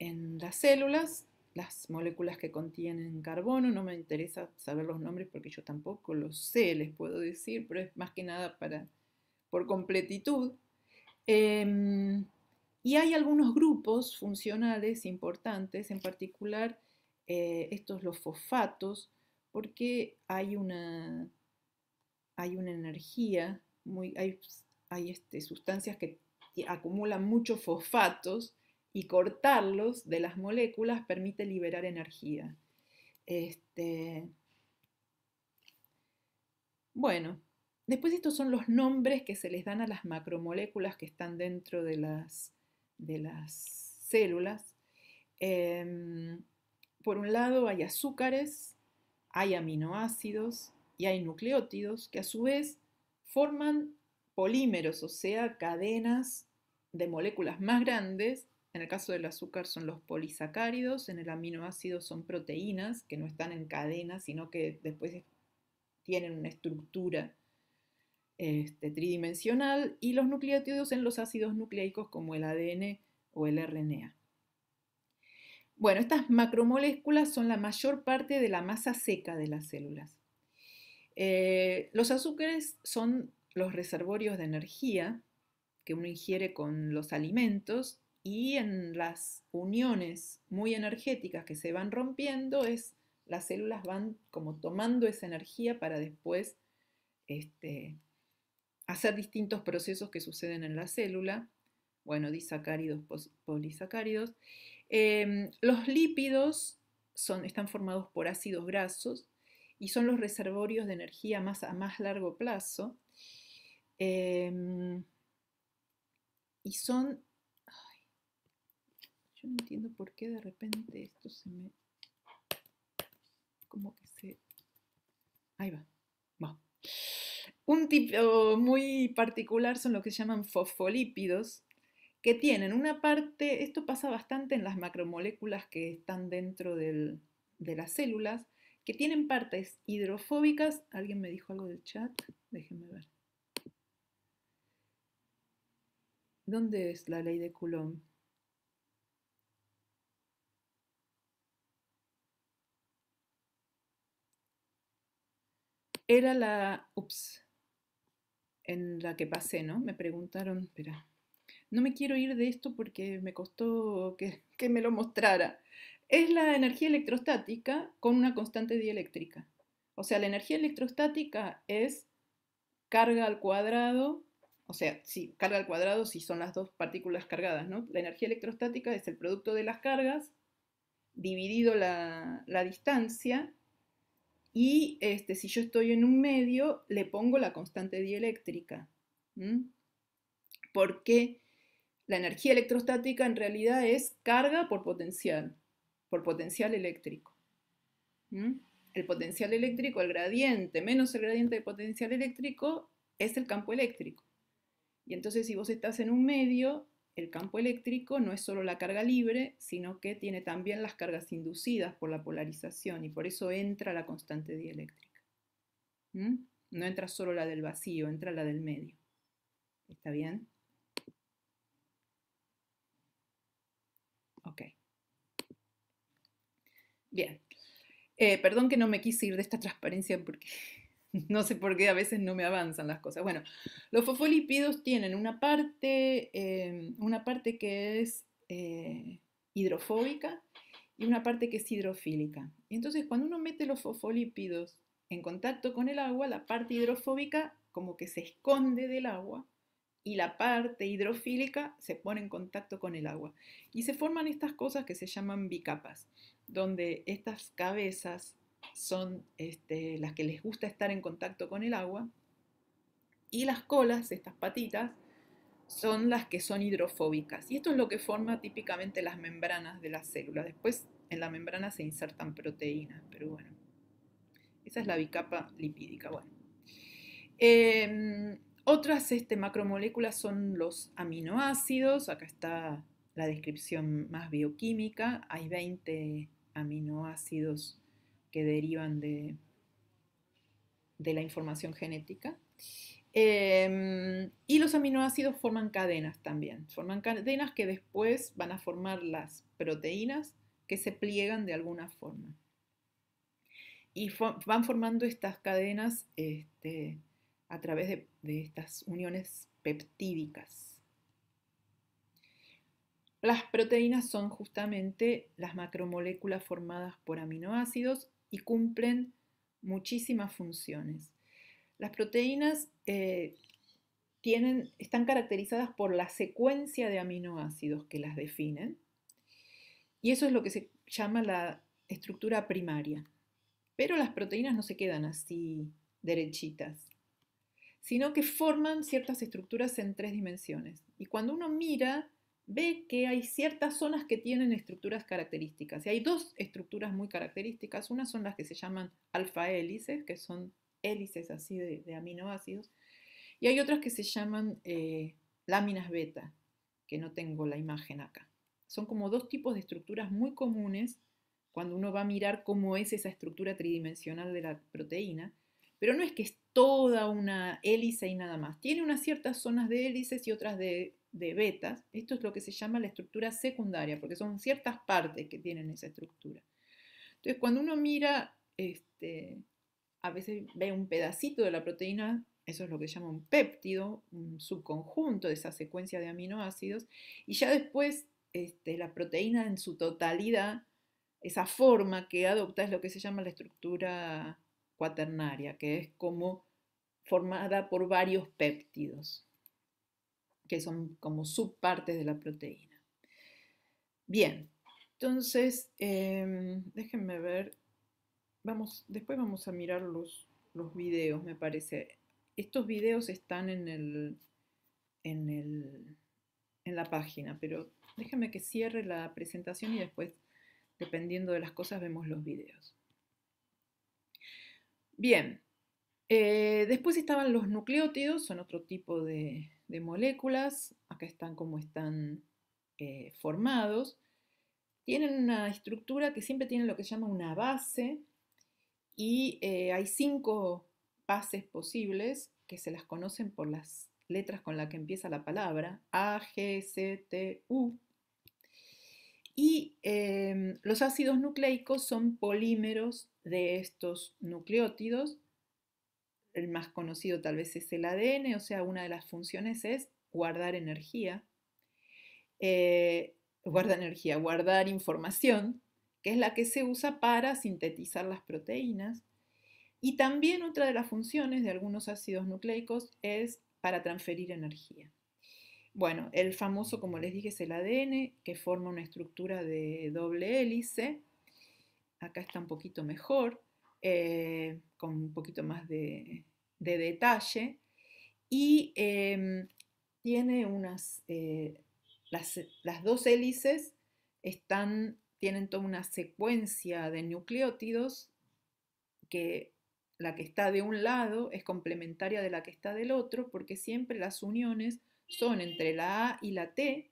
en las células, las moléculas que contienen carbono, no me interesa saber los nombres porque yo tampoco los sé, les puedo decir, pero es más que nada para, por completitud. Em, y hay algunos grupos funcionales importantes, en particular eh, estos los fosfatos, porque hay una, hay una energía, muy, hay, este, sustancias que acumulan muchos fosfatos y cortarlos de las moléculas permite liberar energía. Este... Bueno, después estos son los nombres que se les dan a las macromoléculas que están dentro de las, de las células. Em, por un lado hay azúcares, hay aminoácidos y hay nucleótidos que a su vez forman polímeros, o sea, cadenas de moléculas más grandes en el caso del azúcar son los polisacáridos, en el aminoácido son proteínas que no están en cadena, sino que después tienen una estructura este, tridimensional, y los nucleótidos en los ácidos nucleicos como el ADN o el RNA. Bueno, estas macromoléculas son la mayor parte de la masa seca de las células. Eh, los azúcares son los reservorios de energía que uno ingiere con los alimentos y en las uniones muy energéticas que se van rompiendo es las células van como tomando esa energía para después este, hacer distintos procesos que suceden en la célula, bueno, disacáridos, polisacáridos. Em, los lípidos son, están formados por ácidos grasos y son los reservorios de energía más, a más largo plazo em, y son yo no entiendo por qué de repente esto se me... Como que se... Ahí va. va. Un tipo oh, muy particular son lo que llaman fosfolípidos, que tienen una parte, esto pasa bastante en las macromoléculas que están dentro de las células, que tienen partes hidrofóbicas. ¿Alguien me dijo algo del chat? Déjenme ver. ¿Dónde es la ley de Coulomb? Era la... Ups. En la que pasé, ¿no? Me preguntaron, espera, no me quiero ir de esto porque me costó que, me lo mostrara. Es la energía electrostática con una constante dieléctrica. O sea, la energía electrostática es carga al cuadrado, o sea, sí, carga al cuadrado si son las dos partículas cargadas, ¿no? La energía electrostática es el producto de las cargas dividido la, la distancia y este, si yo estoy en un medio, le pongo la constante dieléctrica, porque la energía electrostática en realidad es carga por potencial, por potencial eléctrico. El potencial eléctrico, el gradiente menos el gradiente de potencial eléctrico, es el campo eléctrico. Y entonces si vos estás en un medio, el campo eléctrico no es solo la carga libre, sino que tiene también las cargas inducidas por la polarización y por eso entra la constante dieléctrica. ¿Mm? No entra solo la del vacío, entra la del medio. ¿Está bien? Ok. Bien. Eh, perdón que no me quise ir de esta transparencia porque No sé por qué a veces no me avanzan las cosas. Bueno, los fosfolípidos tienen una parte, eh, una parte que es eh, hidrofóbica y una parte que es hidrofílica. entonces cuando uno mete los fosfolípidos en contacto con el agua, la parte hidrofóbica como que se esconde del agua y la parte hidrofílica se pone en contacto con el agua. Y se forman estas cosas que se llaman bicapas, donde estas cabezas son este, las que les gusta estar en contacto con el agua. Y las colas, estas patitas, son las que son hidrofóbicas. Y esto es lo que forma típicamente las membranas de las células. Después en la membrana se insertan proteínas, pero bueno. Esa es la bicapa lipídica. Bueno. Em, otras este, macromoléculas son los aminoácidos. Acá está la descripción más bioquímica. Hay 20 aminoácidos que derivan de, de la información genética. Em, y los aminoácidos forman cadenas también, forman cadenas que después van a formar las proteínas que se pliegan de alguna forma. Y van formando estas cadenas este, a través de, de estas uniones peptídicas. Las proteínas son justamente las macromoléculas formadas por aminoácidos y cumplen muchísimas funciones. Las proteínas eh, tienen, están caracterizadas por la secuencia de aminoácidos que las definen y eso es lo que se llama la estructura primaria. Pero las proteínas no se quedan así derechitas, sino que forman ciertas estructuras en tres dimensiones. Y cuando uno mira ve que hay ciertas zonas que tienen estructuras características. Y hay dos estructuras muy características. unas son las que se llaman alfa hélices, que son hélices así de, aminoácidos. Y hay otras que se llaman eh, láminas beta, que no tengo la imagen acá. Son como dos tipos de estructuras muy comunes cuando uno va a mirar cómo es esa estructura tridimensional de la proteína. Pero no es que es toda una hélice y nada más. Tiene unas ciertas zonas de hélices y otras de de betas, esto es lo que se llama la estructura secundaria, porque son ciertas partes que tienen esa estructura. Entonces, cuando uno mira, este, a veces ve un pedacito de la proteína, eso es lo que se llama un péptido, un subconjunto de esa secuencia de aminoácidos, y ya después este, la proteína en su totalidad, esa forma que adopta es lo que se llama la estructura cuaternaria, que es como formada por varios péptidos que son como subpartes de la proteína. Bien, entonces, em, déjenme ver, vamos, después vamos a mirar los, los videos, me parece. Estos videos están en, el, en, la página, pero déjenme que cierre la presentación y después, dependiendo de las cosas, vemos los videos. Bien, eh, después estaban los nucleótidos, son otro tipo de, de moléculas, acá están como están eh, formados, tienen una estructura que siempre tiene lo que se llama una base y eh, hay cinco bases posibles que se las conocen por las letras con las que empieza la palabra, A, G, C, T, U. Y eh, los ácidos nucleicos son polímeros de estos nucleótidos el más conocido tal vez es el ADN, o sea, una de las funciones es guardar energía, eh, guarda energía, guardar información, que es la que se usa para sintetizar las proteínas. Y también otra de las funciones de algunos ácidos nucleicos es para transferir energía. Bueno, el famoso, como les dije, es el ADN, que forma una estructura de doble hélice. Acá está un poquito mejor. Eh, con un poquito más de, detalle. Y em, tiene unas, eh, las, dos hélices están, tienen toda una secuencia de nucleótidos que la que está de un lado es complementaria de la que está del otro, porque siempre las uniones son entre la A y la T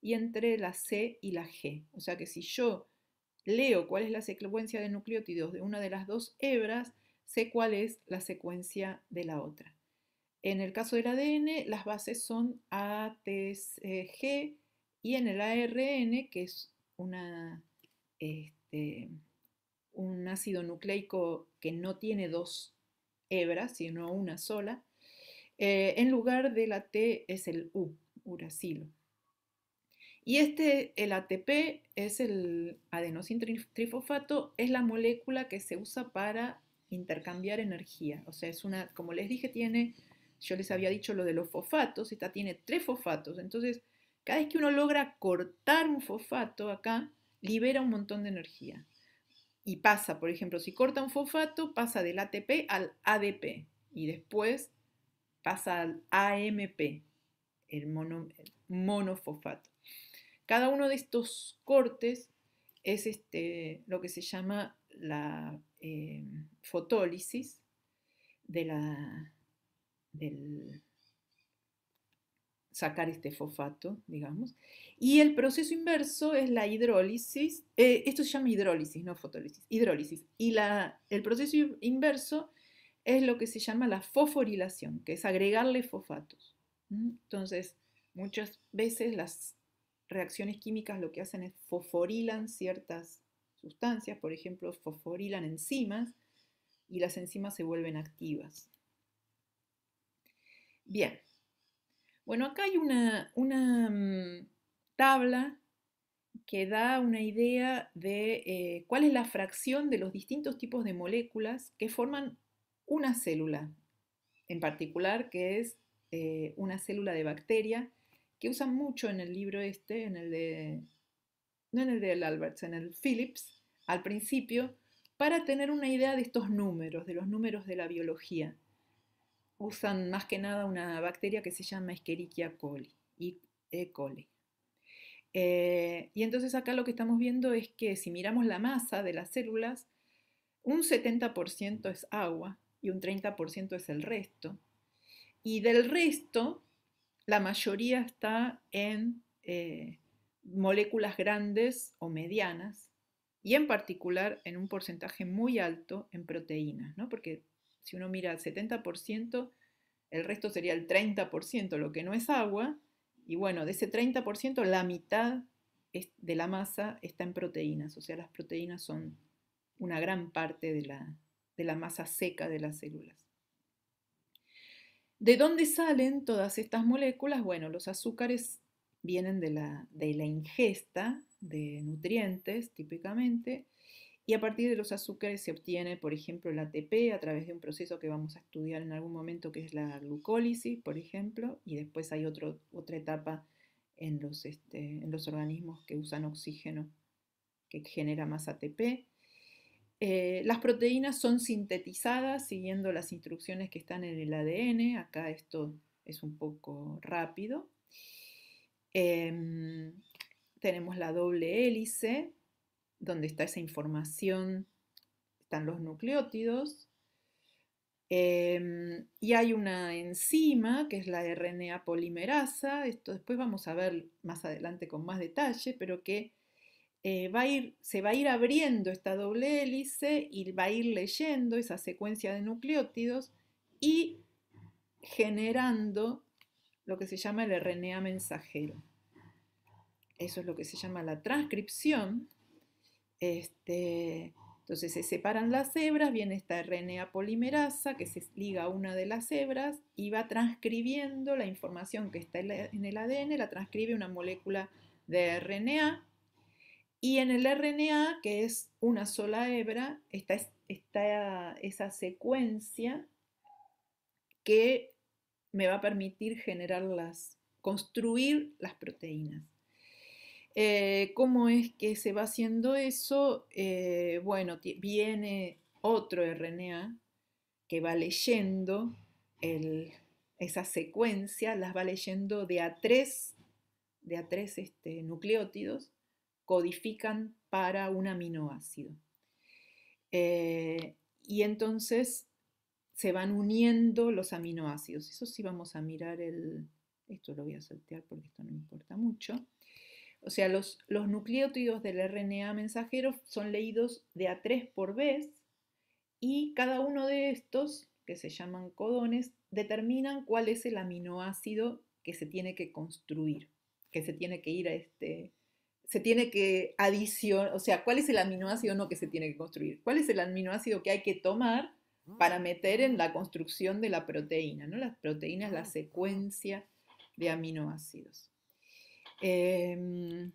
y entre la C y la G. O sea que si yo leo cuál es la secuencia de nucleótidos de una de las dos hebras, sé cuál es la secuencia de la otra. En el caso del ADN, las bases son A, G y en el ARN, que es este, un ácido nucleico que no tiene dos hebras, sino una sola, eh, en lugar de la T es el U, uracilo. Y este, el ATP, es el adenosin trifosfato, es la molécula que se usa para intercambiar energía. O sea, es una, como les dije, tiene, yo les había dicho lo de los fosfatos, esta tiene tres fosfatos. Entonces, cada vez que uno logra cortar un fosfato acá, libera un montón de energía. Y pasa, por ejemplo, si corta un fosfato, pasa del ATP al ADP y después pasa al AMP, el monofosfato. Cada uno de estos cortes es este, lo que se llama la eh, fotólisis de la, del sacar este fosfato, digamos. Y el proceso inverso es la hidrólisis, eh, esto se llama hidrólisis, no fotólisis, hidrólisis. Y el proceso inverso es lo que se llama la fosforilación, que es agregarle fosfatos. Entonces, muchas veces las reacciones químicas lo que hacen es fosforilan ciertas sustancias, por ejemplo, fosforilan enzimas y las enzimas se vuelven activas. Bien, bueno, acá hay una, mm, tabla que da una idea de eh, cuál es la fracción de los distintos tipos de moléculas que forman una célula, en particular que es eh, una célula de bacteria que usan mucho en el libro este, en el de, no en el Alberts, en el Phillips, al principio, para tener una idea de estos números, de los números de la biología. Usan más que nada una bacteria que se llama Escherichia coli, y E. coli. Eh, y entonces acá lo que estamos viendo es que si miramos la masa de las células, un 70% es agua y un 30% es el resto. Y del resto, la mayoría está en eh, moléculas grandes o medianas y en particular en un porcentaje muy alto en proteínas, ¿no? porque si uno mira el 70%, el resto sería el 30%, lo que no es agua, y bueno, de ese 30%, la mitad de la masa está en proteínas, o sea, las proteínas son una gran parte de la masa seca de las células. ¿De dónde salen todas estas moléculas? Bueno, los azúcares vienen de la, de la ingesta de nutrientes típicamente y a partir de los azúcares se obtiene, por ejemplo, el ATP a través de un proceso que vamos a estudiar en algún momento que es la glucólisis, por ejemplo, y después hay otra etapa en los, este, en los organismos que usan oxígeno que genera más ATP. Eh, las proteínas son sintetizadas siguiendo las instrucciones que están en el ADN. Acá esto es un poco rápido. Em, tenemos la doble hélice, donde está esa información, están los nucleótidos. Em, y hay una enzima que es la RNA polimerasa, esto después vamos a ver más adelante con más detalle, pero que eh, se va a ir abriendo esta doble hélice y va a ir leyendo esa secuencia de nucleótidos y generando lo que se llama el RNA mensajero. Eso es lo que se llama la transcripción. Este, entonces se separan las hebras, viene esta RNA polimerasa que se liga a una de las hebras y va transcribiendo la información que está en el ADN, la transcribe una molécula de RNA y en el RNA, que es una sola hebra, está, esa secuencia que me va a permitir generar las, construir las proteínas. Eh, ¿Cómo es que se va haciendo eso? Eh, bueno, viene otro RNA que va leyendo esa secuencia, las va leyendo de a tres, de a tres este, nucleótidos, codifican para un aminoácido. Eh, y entonces se van uniendo los aminoácidos. Eso sí vamos a mirar el... Esto lo voy a saltear porque esto no me importa mucho. O sea, los, los nucleótidos del RNA mensajero son leídos de a 3 por vez y cada uno de estos, que se llaman codones, determinan cuál es el aminoácido que se tiene que construir, que se tiene que ir a este, se tiene que adicionar, o sea, cuál es el aminoácido no que se tiene que construir, cuál es el aminoácido que hay que tomar para mm. meter en la construcción de la proteína, ¿no? Las proteínas, la secuencia de aminoácidos. Em,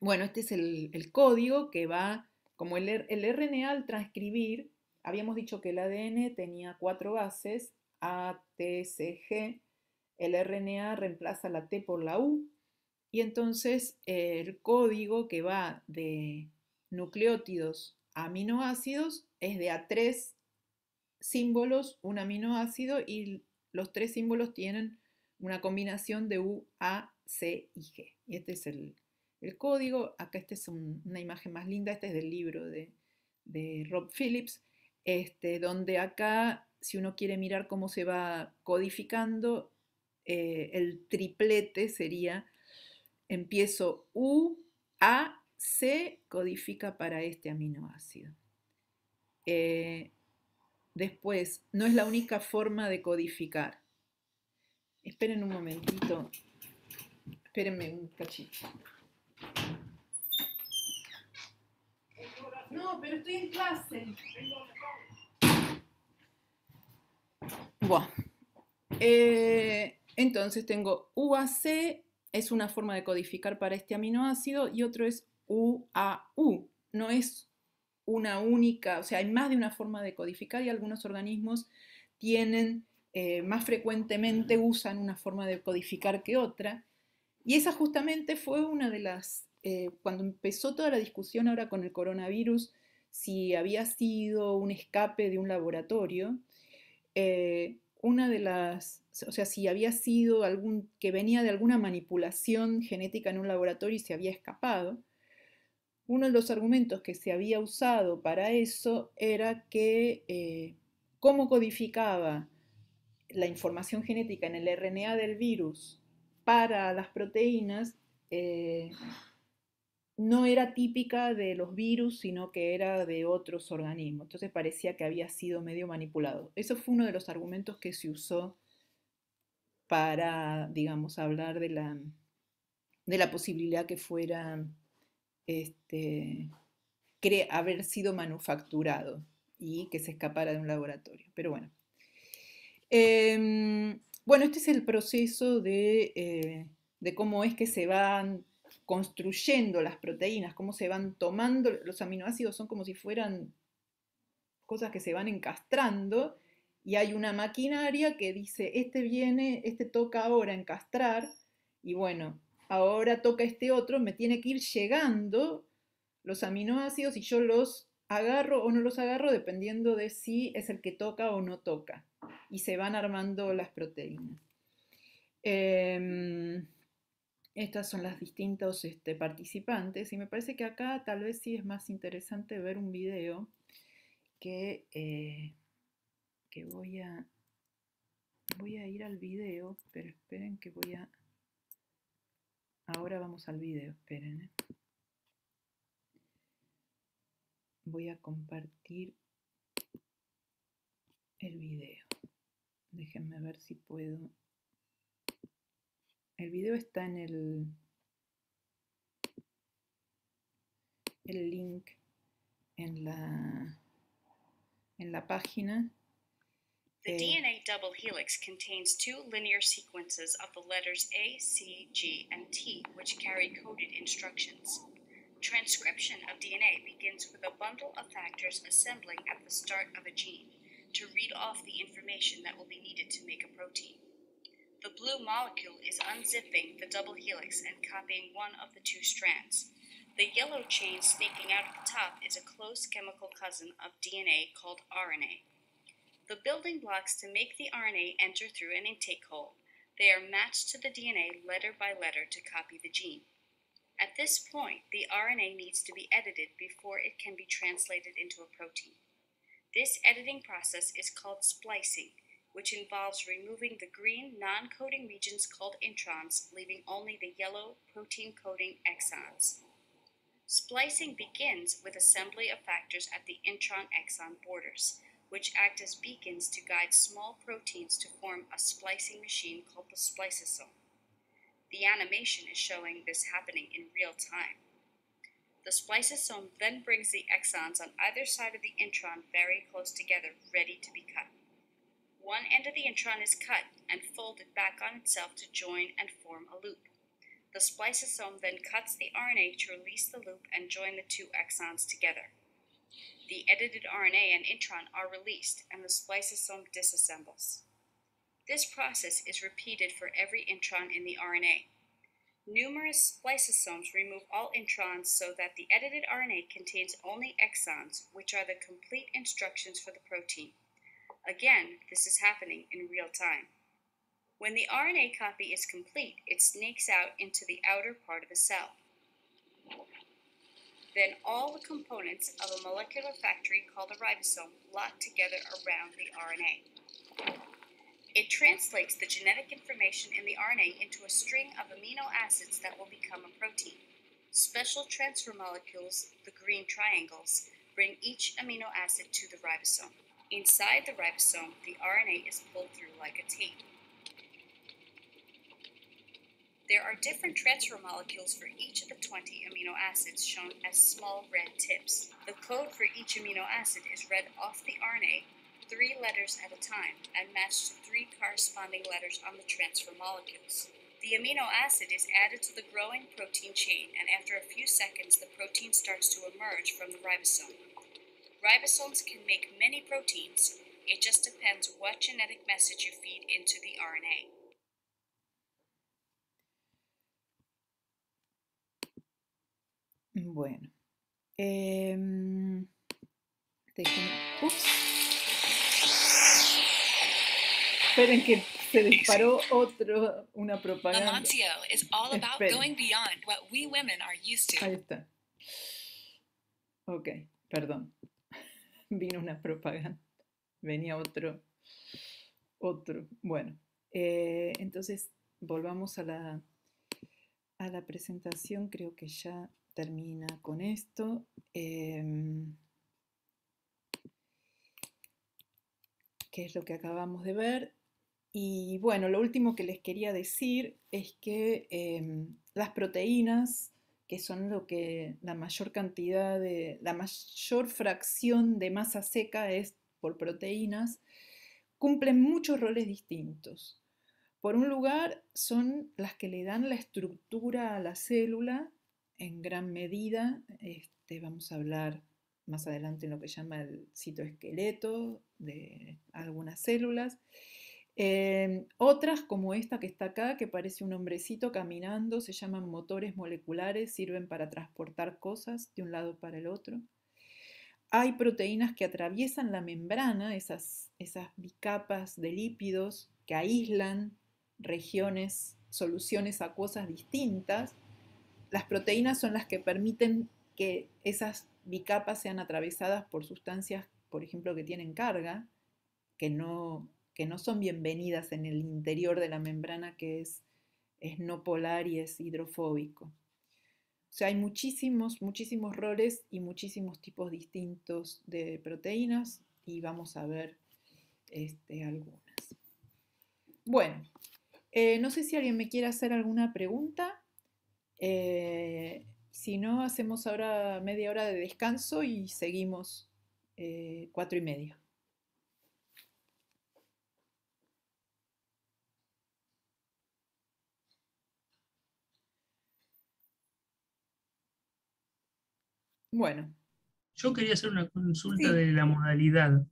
bueno, este es el, código que va, como el, el RNA al transcribir, habíamos dicho que el ADN tenía cuatro bases, A, T, C, G, el RNA reemplaza la T por la U, y entonces el código que va de nucleótidos a aminoácidos es de a tres símbolos un aminoácido y los tres símbolos tienen una combinación de U, A, C y G. Y este es el, código. Acá esta es una imagen más linda, este es del libro de, Rob Phillips, este, donde acá, si uno quiere mirar cómo se va codificando, eh, el triplete sería empiezo UAC codifica para este aminoácido. Eh, después, no es la única forma de codificar. Esperen un momentito. Espérenme un cachito. No, pero estoy en clase. Bueno. Eh, entonces tengo UAC es una forma de codificar para este aminoácido y otro es UAU. No es una única, o sea, hay más de una forma de codificar y algunos organismos tienen eh, más frecuentemente usan una forma de codificar que otra. Y esa justamente fue una de las, eh, cuando empezó toda la discusión ahora con el coronavirus, si había sido un escape de un laboratorio, eh, una de las o sea, si había sido algún, que venía de alguna manipulación genética en un laboratorio y se había escapado. Uno de los argumentos que se había usado para eso era que eh, cómo codificaba la información genética en el RNA del virus para las proteínas eh, no era típica de los virus, sino que era de otros organismos. Entonces parecía que había sido medio manipulado. Eso fue uno de los argumentos que se usó para, digamos, hablar de la, posibilidad que fuera este, haber sido manufacturado y que se escapara de un laboratorio. Pero bueno. Em, bueno, este es el proceso de, eh, de, cómo es que se van construyendo las proteínas, cómo se van tomando, los aminoácidos son como si fueran cosas que se van encastrando y hay una maquinaria que dice, este viene, este toca ahora encastrar, y bueno, ahora toca este otro, me tiene que ir llegando los aminoácidos y yo los agarro o no los agarro dependiendo de si es el que toca o no toca. Y se van armando las proteínas. Em, estas son las distintas este, participantes y me parece que acá tal vez sí es más interesante ver un video que... Eh, que voy a voy a ir al video, pero esperen que voy a ahora vamos al video, esperen. ¿eh? Voy a compartir el video. Déjenme ver si puedo. El video está en el el link en la en la página The DNA double helix contains two linear sequences of the letters A, C, G, and T, which carry coded instructions. Transcription of DNA begins with a bundle of factors assembling at the start of a gene to read off the information that will be needed to make a protein. The blue molecule is unzipping the double helix and copying one of the two strands. The yellow chain snaking out at the top is a close chemical cousin of DNA called RNA the building blocks to make the RNA enter through an intake hole. They are matched to the DNA letter by letter to copy the gene. At this point, the RNA needs to be edited before it can be translated into a protein. This editing process is called splicing, which involves removing the green non-coding regions called introns, leaving only the yellow protein-coding exons. Splicing begins with assembly of factors at the intron-exon borders which act as beacons to guide small proteins to form a splicing machine called the spliceosome. The animation is showing this happening in real time. The spliceosome then brings the exons on either side of the intron very close together, ready to be cut. One end of the intron is cut and folded back on itself to join and form a loop. The spliceosome then cuts the RNA to release the loop and join the two exons together the edited RNA and intron are released and the spliceosome disassembles. This process is repeated for every intron in the RNA. Numerous spliceosomes remove all introns so that the edited RNA contains only exons, which are the complete instructions for the protein. Again, this is happening in real time. When the RNA copy is complete, it sneaks out into the outer part of the cell. Then all the components of a molecular factory called a ribosome lock together around the RNA. It translates the genetic information in the RNA into a string of amino acids that will become a protein. Special transfer molecules, the green triangles, bring each amino acid to the ribosome. Inside the ribosome, the RNA is pulled through like a tape. There are different transfer molecules for each of the 20 amino acids shown as small red tips. The code for each amino acid is read off the RNA three letters at a time and matched to three corresponding letters on the transfer molecules. The amino acid is added to the growing protein chain, and after a few seconds, the protein starts to emerge from the ribosome. Ribosomes can make many proteins, it just depends what genetic message you feed into the RNA. bueno. Em, Esperen que se disparó otro, una propaganda. beyond Ahí está. Ok, perdón. Vino una propaganda. Venía otro. Otro. Bueno, eh, entonces volvamos a la, a la presentación. Creo que ya termina con esto. Em, que es lo que acabamos de ver. Y bueno, lo último que les quería decir es que em, las proteínas, que son lo que la mayor cantidad de, la mayor fracción de masa seca es por proteínas, cumplen muchos roles distintos. Por un lugar, son las que le dan la estructura a la célula en gran medida. Este, vamos a hablar más adelante en lo que llama el citoesqueleto de algunas células. Eh, otras como esta que está acá, que parece un hombrecito caminando, se llaman motores moleculares, sirven para transportar cosas de un lado para el otro. Hay proteínas que atraviesan la membrana, esas, esas bicapas de lípidos que aíslan regiones, soluciones acuosas distintas las proteínas son las que permiten que esas bicapas sean atravesadas por sustancias, por ejemplo, que tienen carga, que no, que no son bienvenidas en el interior de la membrana que es, no polar y es hidrofóbico. O sea, hay muchísimos, muchísimos roles y muchísimos tipos distintos de proteínas y vamos a ver este, algunas. Bueno, eh, no sé si alguien me quiere hacer alguna pregunta. Eh, si no, hacemos ahora media hora de descanso y seguimos eh, cuatro y media. Bueno. Yo quería hacer una consulta de la modalidad.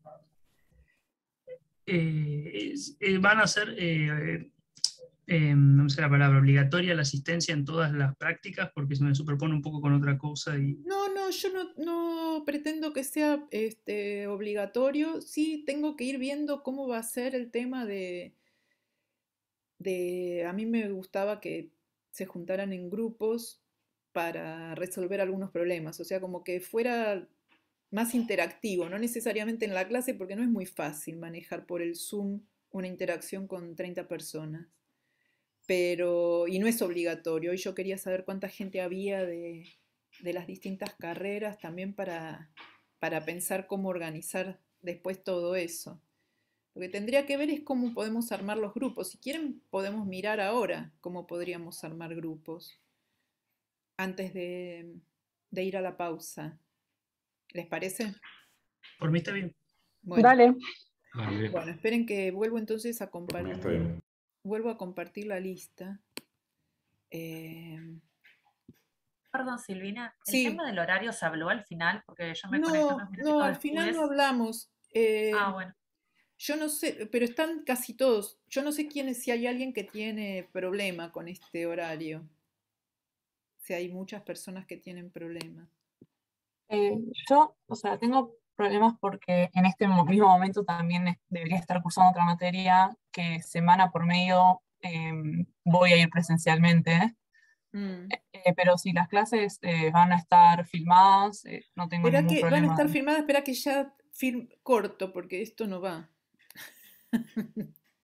Eh, van a ser no em, sé la palabra, obligatoria la asistencia en todas las prácticas porque se me superpone un poco con otra cosa. Y... No, no, yo no, pretendo que sea este, obligatorio. Sí, tengo que ir viendo cómo va a ser el tema de, de... A mí me gustaba que se juntaran en grupos para resolver algunos problemas, o sea, como que fuera más interactivo, no necesariamente en la clase porque no es muy fácil manejar por el Zoom una interacción con 30 personas pero, y no es obligatorio. Y yo quería saber cuánta gente había de, las distintas carreras también para, pensar cómo organizar después todo eso. Lo que tendría que ver es cómo podemos armar los grupos. Si quieren, podemos mirar ahora cómo podríamos armar grupos antes de, ir a la pausa. ¿Les parece? Por mí está bien. Bueno. Bueno, esperen que vuelvo entonces a compartir vuelvo a compartir la lista. Em, Perdón, Silvina, ¿el tema del horario se habló al final? Porque yo me no, No, al final no hablamos. Eh, ah, bueno. Yo no sé, pero están casi todos. Yo no sé quién, si hay alguien que tiene problema con este horario. Si hay muchas personas que tienen problemas eh, yo, o sea, tengo problemas porque en este mismo momento también debería estar cursando otra materia que semana por medio em, voy a ir presencialmente. Mm. Eh, eh, pero si las clases eh, van a estar filmadas, no tengo ningún que problema. Van a estar filmadas, espera que ya corto, porque esto no va.